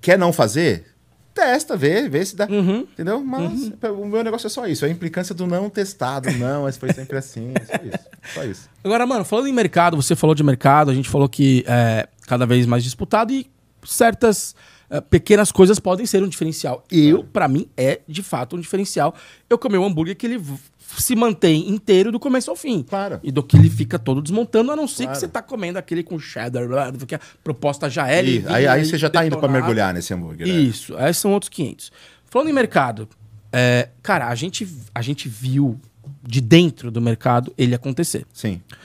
S2: quer não fazer? Testa, vê, vê se dá. Uhum. Entendeu? Mas uhum. É, o meu negócio é só isso. É a implicância do não testado, não, mas foi sempre assim. É só isso. Só isso.
S1: Agora, mano, falando em mercado, você falou de mercado, a gente falou que é cada vez mais disputado e certas uh, pequenas coisas podem ser um diferencial. Eu, é. para mim, é de fato um diferencial. Eu comi um hambúrguer que ele se mantém inteiro do começo ao fim. Claro. E do que ele fica todo desmontando, a não ser claro. que você tá comendo aquele com cheddar, porque a proposta já é... E, aí, aí você já tá indo para mergulhar nesse hambúrguer. Né? Isso, aí são outros 500. Falando em mercado, é, cara, a gente, a gente viu de dentro do mercado ele acontecer. Sim. Sim.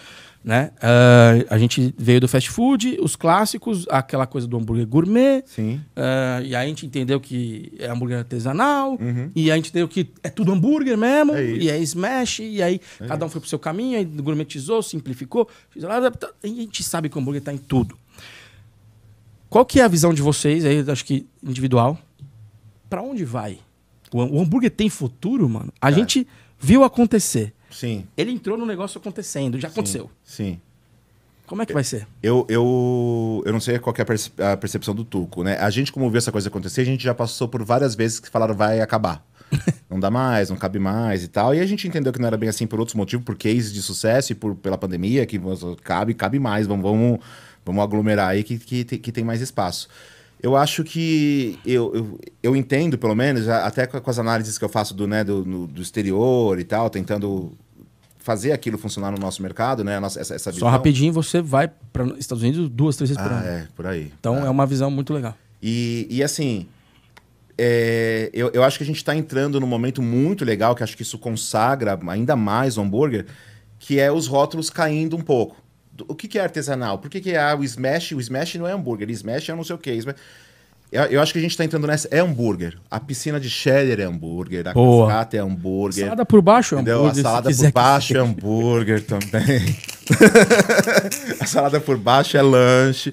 S1: Né? Uh, a gente veio do fast food, os clássicos, aquela coisa do hambúrguer gourmet. Sim. Uh, e aí a gente entendeu que é hambúrguer artesanal. Uhum. E a gente entendeu que é tudo hambúrguer mesmo. É e aí smash. E aí é cada um foi pro seu caminho, aí gourmetizou, simplificou. E tá, a gente sabe que o hambúrguer tá em tudo. Qual que é a visão de vocês aí, acho que individual? Para onde vai? O, hambúrguer tem futuro, mano? A gente viu acontecer. Sim. Ele entrou no negócio acontecendo, já aconteceu. Sim. sim. Como é que vai ser?
S2: Eu, eu, eu não sei qual é a percepção do Tuco, né? A gente, como viu essa coisa acontecer, a gente já passou por várias vezes que falaram vai acabar. não dá mais, não cabe mais e tal. E a gente entendeu que não era bem assim por outros motivos, por cases de sucesso e por, pela pandemia, que cabe, cabe mais, vamos, vamos, vamos aglomerar aí que, que, que tem mais espaço. Eu acho que eu, eu, eu, entendo, pelo menos, até com as análises que eu faço do, né, do, no, do exterior e tal, tentando fazer aquilo funcionar no nosso mercado, né? Nossa, essa, essa Só rapidinho
S1: você vai para Estados Unidos duas, três vezes ah, por ano. É,
S2: por aí. Então é. é uma visão muito legal. E, e assim, é, eu, eu acho que a gente está entrando num momento muito legal, que acho que isso consagra ainda mais o hambúrguer, que é os rótulos caindo um pouco o que, que é artesanal? Por que, que é ah, o smash? O smash não é hambúrguer, smash é não sei o que. Eu, eu, acho que a gente está entrando nessa. É hambúrguer. A piscina de cheddar é hambúrguer, a Boa. cascata é hambúrguer. Salada por baixo é entendeu? hambúrguer. A salada por baixo que... é hambúrguer também. a salada por baixo é lanche.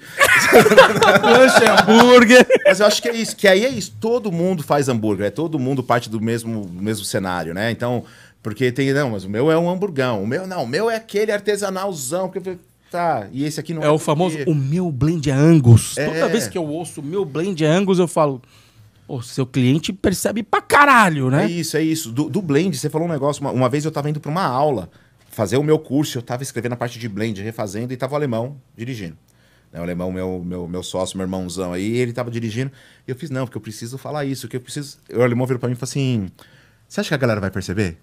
S2: lanche é hambúrguer. Mas eu acho que é isso, que aí é isso. Todo mundo faz hambúrguer, é todo mundo parte do mesmo, mesmo cenário, né? Então, porque tem. Não, mas o meu é um hamburgão. O meu não, o meu é aquele artesanalzão. Porque Tá, e esse aqui não é. É o famoso, o meu blend é Angus. É. Toda vez que eu ouço o meu blend é Angus, eu falo, o seu cliente percebe pra caralho, né? É isso, é isso. Do, do blend, você falou um negócio. Uma, uma, vez eu tava indo pra uma aula, fazer o meu curso, eu tava escrevendo a parte de blend, refazendo, e tava o alemão dirigindo. Né, o alemão, meu, meu, meu sócio, meu irmãozão aí, ele tava dirigindo. E eu fiz, não, porque eu preciso falar isso, que eu preciso. O alemão virou pra mim e falou assim: Você acha que a galera vai perceber?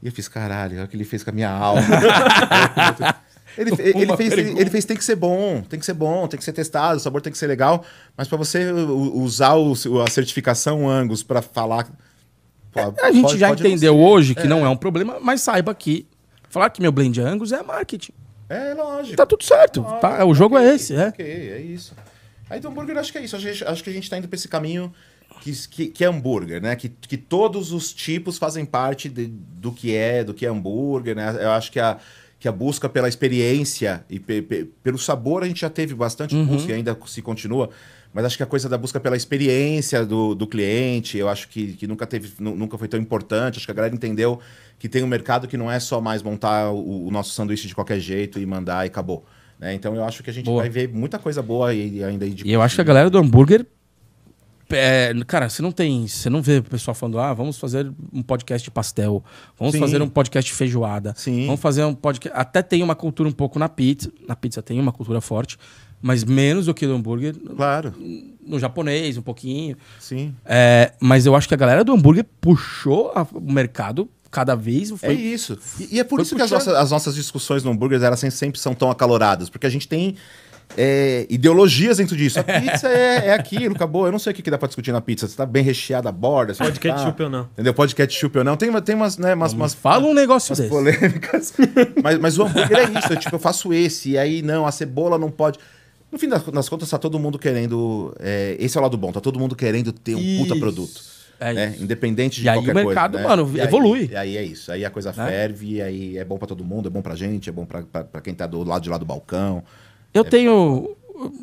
S2: E eu fiz, caralho, olha o que ele fez com a minha aula. Ele, ele, fez, ele fez tem que ser bom, tem que ser bom, tem que ser testado, o sabor tem que ser legal. Mas para você usar o, a certificação Angus para falar. É, a gente pode, já pode entendeu hoje que é. não é um problema, mas saiba que falar que meu blend é Angus é marketing. É lógico. Tá tudo certo. Tá? Lógico, tá, o jogo é okay, é esse. É. Ok, é isso. Aí do hambúrguer, acho que é isso. Acho, acho que a gente está indo para esse caminho que, que, que, é hambúrguer, né? Que, que todos os tipos fazem parte de, do que é, do que é hambúrguer, né? Eu acho que a que a busca pela experiência e pe pe pelo sabor a gente já teve bastante uhum. busca e ainda se continua. Mas acho que a coisa da busca pela experiência do, do cliente, eu acho que, que nunca, teve, nunca foi tão importante. Acho que a galera entendeu que tem um mercado que não é só mais montar o, o nosso sanduíche de qualquer jeito e mandar e acabou. Né? Então eu acho que a gente boa. vai ver muita coisa boa e, ainda aí
S1: de E eu acho que a galera do hambúrguer é, cara, você não tem. Você não vê o pessoal falando, ah, vamos fazer um podcast de pastel, vamos Sim. fazer um podcast de feijoada, Sim. vamos fazer um podcast. Até tem uma cultura um pouco na pizza. Na pizza tem uma cultura forte, mas menos do que do hambúrguer. Claro. No, no japonês, um pouquinho. Sim. É, mas eu acho que a galera do hambúrguer puxou a, o mercado
S2: cada vez foi. É isso.
S1: E, e é por isso que as nossas, as
S2: nossas discussões no hambúrguer elas sempre são tão acaloradas, porque a gente tem é, ideologias dentro disso. A pizza é, é, aquilo, acabou. Eu não sei o que, que dá pra discutir na pizza. Você tá bem recheada a borda. Pode tá, ketchup ou não. Entendeu? Pode ketchup ou não. Tem, tem umas, né, umas, umas Fala um negócio umas desse. polêmicas. mas, mas o hambúrguer é isso. Eu, é, tipo, eu faço esse. E aí, não, a cebola não pode... No fim das, das contas, tá todo mundo querendo... É, esse é o lado bom. Tá todo mundo querendo ter um isso. puta produto. É né? Independente de e aí qualquer o mercado, coisa, né? mano, e evolui. Aí, e aí é isso. Aí a coisa né? ferve, aí é bom para todo mundo, é bom pra gente, é bom para quem tá do lado de lá do balcão. Eu tenho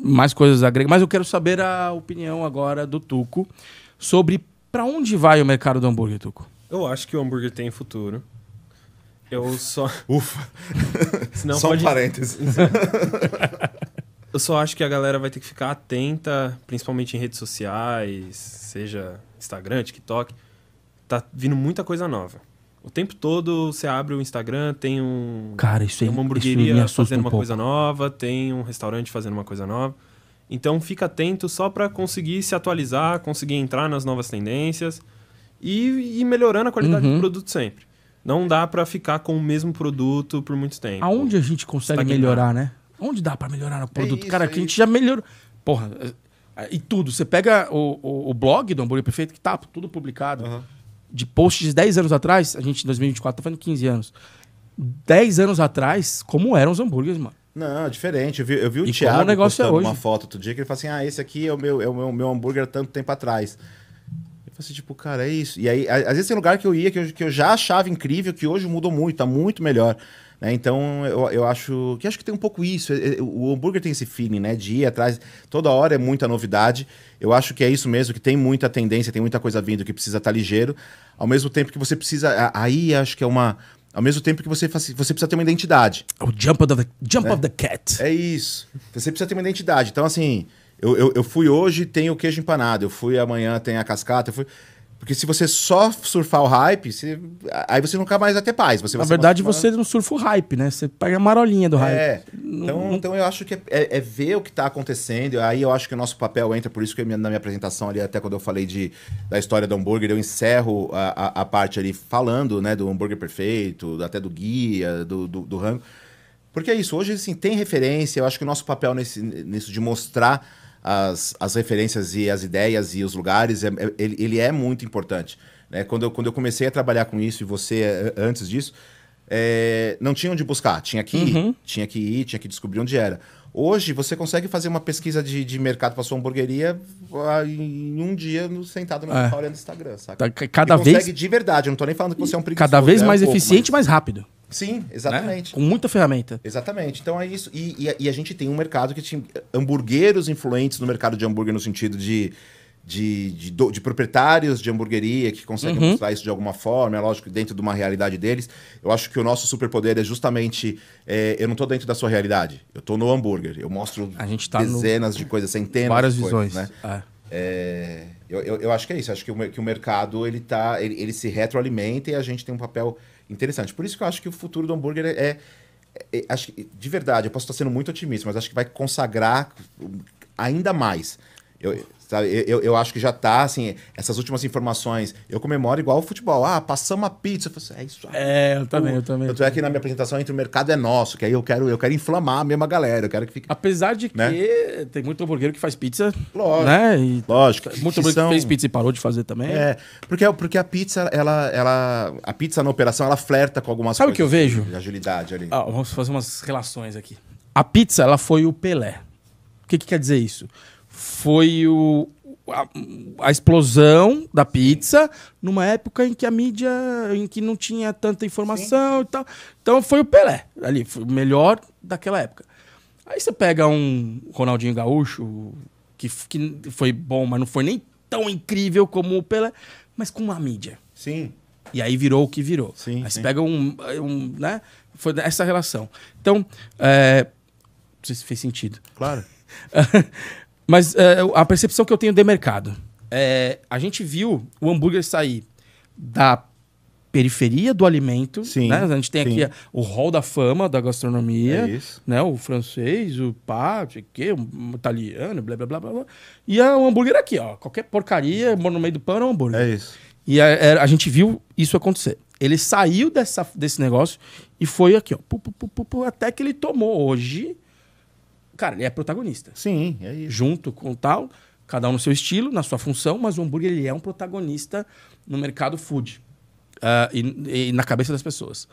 S2: mais coisas a agregar, mas eu quero saber a opinião
S1: agora do Tuco sobre para onde vai o mercado do hambúrguer, Tuco.
S3: Eu acho que o hambúrguer tem futuro. Eu só. Ufa! Senão só pode... um parênteses. Eu só acho que a galera vai ter que ficar atenta, principalmente em redes sociais, seja Instagram, TikTok. Tá vindo muita coisa nova. O tempo todo você abre o Instagram, tem um. Cara, isso tem uma hamburgueria isso fazendo uma coisa nova, tem um restaurante fazendo uma coisa nova. Então fica atento só para conseguir se atualizar, conseguir entrar nas novas tendências e, ir melhorando a qualidade uhum. do produto sempre. Não dá para ficar com o mesmo produto por muito tempo. Aonde
S1: a gente consegue melhorar, né? Onde dá para melhorar no produto? É isso, Cara, é que a gente já melhorou. Porra, é, é, e tudo. Você pega o, o, o blog do Hambúrguer Perfeito, que tá tudo publicado. Uhum de posts de 10 anos atrás, a gente em 2024 tá fazendo 15 anos. 10 anos atrás, como eram os hambúrgueres, mano?
S2: Não, diferente. Eu vi, eu vi o e Thiago o negócio é postando é hoje. uma foto outro dia que ele falou assim: ah, esse aqui é o meu, é o meu, meu hambúrguer tanto tempo atrás. Eu falei assim, tipo, cara, é isso. E aí, às vezes tem lugar que eu ia que eu, que eu já achava incrível, que hoje mudou muito, tá muito melhor. Né? Então, eu, eu acho que acho que tem um pouco isso. É, é, o hambúrguer tem esse feeling, né? De ir atrás. Toda hora é muita novidade. Eu acho que é isso mesmo, que tem muita tendência, tem muita coisa vindo que precisa estar tá ligeiro. Ao mesmo tempo que você precisa. Aí acho que é uma. Ao mesmo tempo que você, você precisa ter uma identidade. O jump of the, jump né? of the cat. É isso. Você precisa ter uma identidade. Então, assim, eu, eu, eu fui hoje tem o queijo empanado. Eu fui amanhã tem a cascata. Eu fui. Porque se você só surfar o hype, você... aí você nunca mais vai ter paz. Você Na verdade, uma... você
S1: não surfa o hype, né? Você pega a marolinha do hype. É.
S2: Então, não... então eu acho que é, é, é ver o que está acontecendo. Aí eu acho que o nosso papel entra, por isso que na minha apresentação ali, até quando eu falei de, da história do hambúrguer, eu encerro a, a, a parte ali falando, né? Do hambúrguer perfeito, até do guia, do, do, do rango. Porque é isso, hoje assim, tem referência, eu acho que o nosso papel nesse, nisso de mostrar as, as referências e as ideias e os lugares, é, é, ele, ele é muito importante. Né? Quando, eu, quando eu comecei a trabalhar com isso e você é, é, antes disso, é, não tinha onde buscar, tinha que ir, uhum. tinha que ir, tinha que descobrir onde era. Hoje, você consegue fazer uma pesquisa de, de mercado para sua hamburgueria ah, em um dia no, sentado no é. restaurante do Instagram, saca? Tá, cada e vez... Consegue de verdade, eu não tô nem falando que você é um preguiçoso. Cada vez né, mais um eficiente e
S1: mais... mais rápido. Sim, exatamente. Né? Com muita
S2: ferramenta. Exatamente. Então é isso. E, e, e a gente tem um mercado que tinha hamburgueiros influentes no mercado de hambúrguer no sentido de de, de, de, proprietários de hamburgueria que conseguem uhum. mostrar isso de alguma forma, é lógico, dentro de uma realidade deles. Eu acho que o nosso superpoder é justamente. É, eu não estou dentro da sua realidade, eu estou no hambúrguer. Eu mostro tá dezenas no... de coisas, centenas Várias de coisas. Várias visões. Né? É. É, eu, eu, eu, acho que é isso. Acho que o, que o mercado ele, tá, ele, ele, se retroalimenta e a gente tem um papel interessante. Por isso que eu acho que o futuro do hambúrguer é. é, é acho que, de verdade, eu posso estar sendo muito otimista, mas acho que vai consagrar ainda mais eu, sabe, eu, eu acho que já tá, assim, essas últimas informações. Eu comemoro igual o futebol. Ah, passamos uma pizza. Eu falo assim, é isso. É, eu também, eu também. Eu tô aqui na minha apresentação entre o mercado é nosso, que aí eu quero, eu quero inflamar a mesma galera. Eu quero que fique. Apesar de né? que tem muito hamburguero que faz pizza. Lógico. Né? E lógico. Muito hamburguero são... que fez pizza e parou de fazer também. É, porque, é, porque a pizza, ela, ela. A pizza na operação, ela flerta com algumas Sabe coisas. Sabe o que eu vejo? De agilidade ali.
S1: Ah, vamos fazer umas relações aqui. A pizza, ela foi o Pelé. O que, que quer dizer isso? foi o, a, a, explosão da pizza numa época em que a mídia, em que não tinha tanta informação Sim. e tal. Então foi o Pelé ali, foi o melhor daquela época. Aí você pega um Ronaldinho Gaúcho, que, que foi bom, mas não foi nem tão incrível como o Pelé, mas com a mídia. Sim. E aí virou o que virou. Sim, aí sim. você pega um, um, né? Foi essa relação. Então, é... não sei se fez sentido. Claro. Mas é, a percepção que eu tenho de mercado. É, a gente viu o hambúrguer sair da periferia do alimento. Sim, né? A gente tem sim. aqui o hall da fama da gastronomia. É né? O francês, o pá, o o italiano, blá, blá, blá, blá. E é um hambúrguer aqui, ó. Qualquer porcaria, no meio do pano, é um hambúrguer. É isso. E a, é, é, a, gente viu isso acontecer. Ele saiu dessa, desse negócio e foi aqui, ó. Pu, pu, pu, até que ele tomou hoje Cara, ele é protagonista. Sim, é isso. Junto com tal, cada um no seu estilo, na sua função, mas o hambúrguer ele é um protagonista no mercado food uh, e, e na cabeça das pessoas.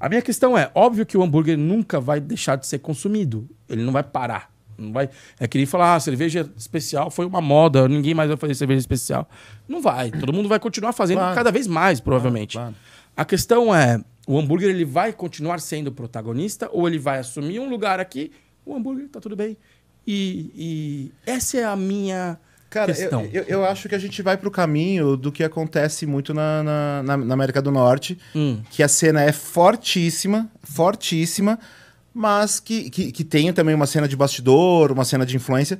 S1: A minha questão é, óbvio que o hambúrguer nunca vai deixar de ser consumido. Ele não vai parar. Não vai. É querer falar, ah, cerveja especial foi uma moda, ninguém mais vai fazer cerveja especial. Não vai. Todo mundo vai continuar fazendo claro. cada vez mais, provavelmente. Claro, claro. A questão é, o hambúrguer ele vai continuar sendo protagonista ou ele vai assumir um lugar aqui o hambúrguer tá tudo bem. E, e essa é a minha. Cara, questão. Eu,
S2: eu, eu, acho que a gente vai pro caminho do que acontece muito na, na, na, na América do Norte, hum. que a cena é fortíssima, fortíssima, mas que, que, que tem também uma cena de bastidor, uma cena de influência,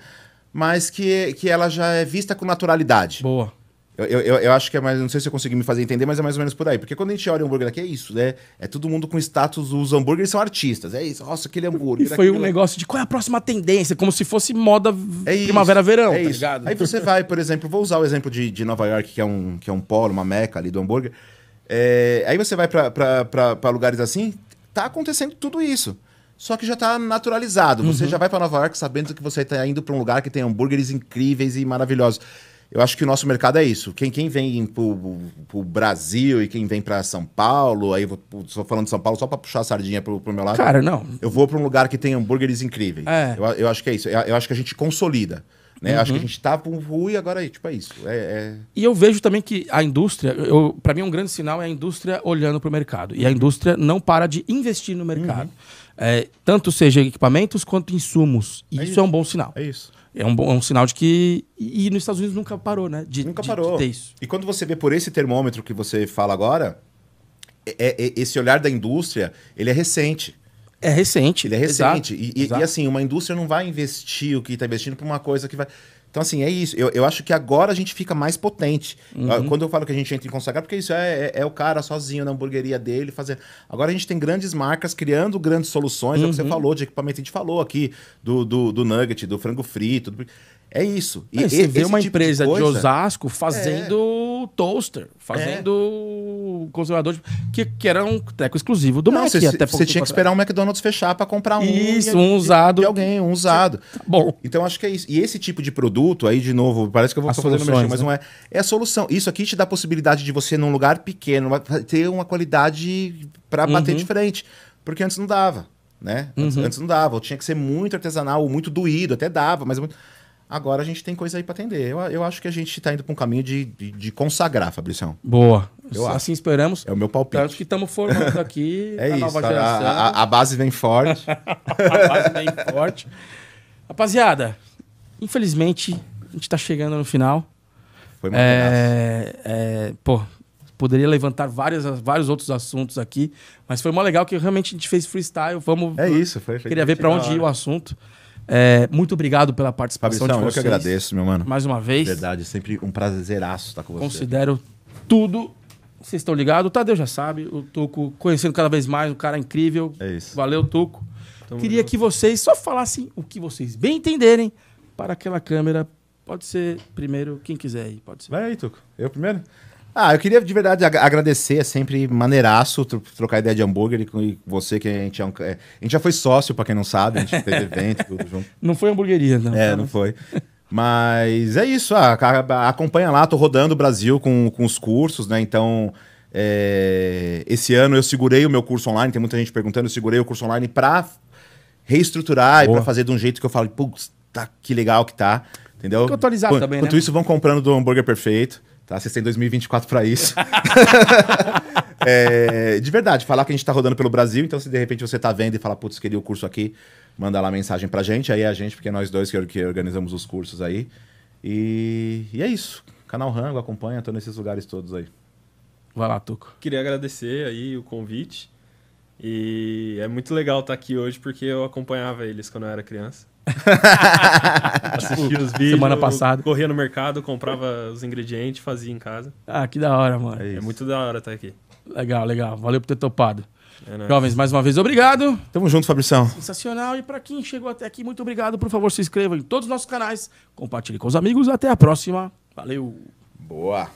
S2: mas que, que ela já é vista com naturalidade. Boa. Eu, eu, eu, acho que é mais. Não sei se eu consegui me fazer entender, mas é mais ou menos por aí. Porque quando a gente olha o hambúrguer aqui, é isso, né? É todo mundo com status. Os hambúrgueres são artistas. É isso. Nossa, aquele hambúrguer. E foi um
S1: negócio de qual é a próxima tendência, como se fosse moda é primavera-verão, é tá isso. ligado? Aí você
S2: vai, por exemplo, vou usar o exemplo de, de Nova York, que é, um, que é um polo, uma meca ali do hambúrguer. É, aí você vai para lugares assim, tá acontecendo tudo isso. Só que já está naturalizado. Você uhum. já vai para Nova York sabendo que você está indo para um lugar que tem hambúrgueres incríveis e maravilhosos eu acho que o nosso mercado é isso. Quem, quem vem para o Brasil e quem vem para São Paulo, aí só falando de São Paulo só para puxar a sardinha para o meu lado. Cara, não. Eu vou para um lugar que tem hambúrgueres incríveis. É. Eu, eu acho que é isso. Eu, eu acho que a gente consolida. Né? Uhum. Acho que a uhum. gente estava tá um ruim agora é, tipo, é isso. É, é...
S1: E eu vejo também que a indústria, para mim um grande sinal é a indústria olhando para o mercado. E a indústria não para de investir no mercado. Uhum. É, tanto seja equipamentos quanto insumos. E é isso, é um bom sinal. É isso. É um, bom, é um sinal de que. E, nos Estados Unidos
S2: nunca parou, né? De, nunca de, parou. De e quando você vê por esse termômetro que você fala agora, é, é esse olhar da indústria, ele é recente. É recente. Ele é recente. Exato, e, exato. e, assim, uma indústria não vai investir o que está investindo para uma coisa que vai. Então, assim, é isso. Eu, eu acho que agora a gente fica mais potente. Uhum. Ah, quando eu falo que a gente entra em consagrado, porque isso é, é, é, o cara sozinho na hamburgueria dele fazer. Agora a gente tem grandes marcas criando grandes soluções. Uhum. É o que você uhum. falou de equipamento. A gente falou aqui do, do, do nugget, do frango frito. Do... É isso. E, é, você vê uma tipo empresa de, coisa... de Osasco fazendo. É
S1: o Toaster, fazendo é. conservador, de...
S2: que, que era um treco exclusivo do não, Mac. Você, até você tinha que esperar um McDonald's fechar para comprar um. Isso, um usado. De alguém, um usado. Tá bom. Então acho que é isso. E esse tipo de produto, aí de novo, parece que eu vou As fazer mas né? não é. É a solução. Isso aqui te dá a possibilidade de você, num lugar pequeno, ter uma qualidade para uhum. bater de frente. Porque antes não dava, né? Antes, uhum. antes não dava. Tinha que ser muito artesanal, muito doído, até dava, mas é muito Agora a gente tem coisa aí para atender. Eu, eu acho que a gente está indo para um caminho de, de, de consagrar, Fabricião. Boa. Eu assim acho. esperamos. É o meu palpite. Acho que
S1: estamos formando aqui é a isso, nova geração. A, a, a
S2: base vem forte.
S1: a base vem forte. Rapaziada, infelizmente a gente está chegando no final. Foi muito é, é, Pô, poderia levantar várias, vários outros assuntos aqui, mas foi mó legal que realmente a gente fez freestyle. Vamos. É isso, foi queria ver para onde ia o assunto. É, muito obrigado pela participação Fabição, de vocês. eu que agradeço, meu mano. Mais uma vez. Verdade, sempre um prazeraço estar com você. Considero tudo. Vocês estão ligados. O Tadeu já sabe. O Tuco conhecendo cada vez mais. Um cara incrível. É isso. Valeu, Tuco. Tamo Queria junto. que vocês só falassem o que vocês bem entenderem para aquela câmera. Pode ser primeiro quem quiser aí. Pode ser. Vai aí, Tuco.
S2: Eu primeiro? Ah, eu queria de verdade ag agradecer, é sempre maneiraço tro trocar ideia de hambúrguer e você, que a gente é um. É, a gente já foi sócio, para quem não sabe, a gente teve evento, tudo junto. Não foi hambúrgueria não. É, não foi. Mas é isso, ah, acompanha lá, tô rodando o Brasil com, com os cursos, né? Então, é, esse ano eu segurei o meu curso online, tem muita gente perguntando, eu segurei o curso online para reestruturar Boa. e para fazer de um jeito que eu falo, putz, tá, que legal que tá, entendeu? Tem que atualizar Qu também, Enquanto né? isso, vão comprando do Hambúrguer Perfeito. Tá? Vocês têm 2024 para isso. é, de verdade, falar que a gente está rodando pelo Brasil, então se de repente você tá vendo e fala, putz, queria o curso aqui, manda lá mensagem pra gente, aí é a gente, porque é nós dois que, organizamos os cursos aí. E, e é isso. Canal Rango, acompanha, tô nesses lugares todos aí. Vai lá, Tuco.
S3: Queria agradecer aí o convite. E é muito legal estar tá aqui hoje porque eu acompanhava eles quando eu era criança. Assistia tipo, os vídeos. Semana passada. Corria no mercado, comprava os ingredientes, fazia em casa. Ah, que da hora, mano. É, é muito da hora estar aqui. Legal,
S1: legal. Valeu por ter topado. É Jovens, mais uma vez, obrigado. Tamo junto, Fabrição.
S3: Sensacional. E para quem
S1: chegou até aqui, muito obrigado. Por favor, se inscreva em todos os nossos canais. Compartilhe com os amigos. Até a próxima. Valeu. Boa.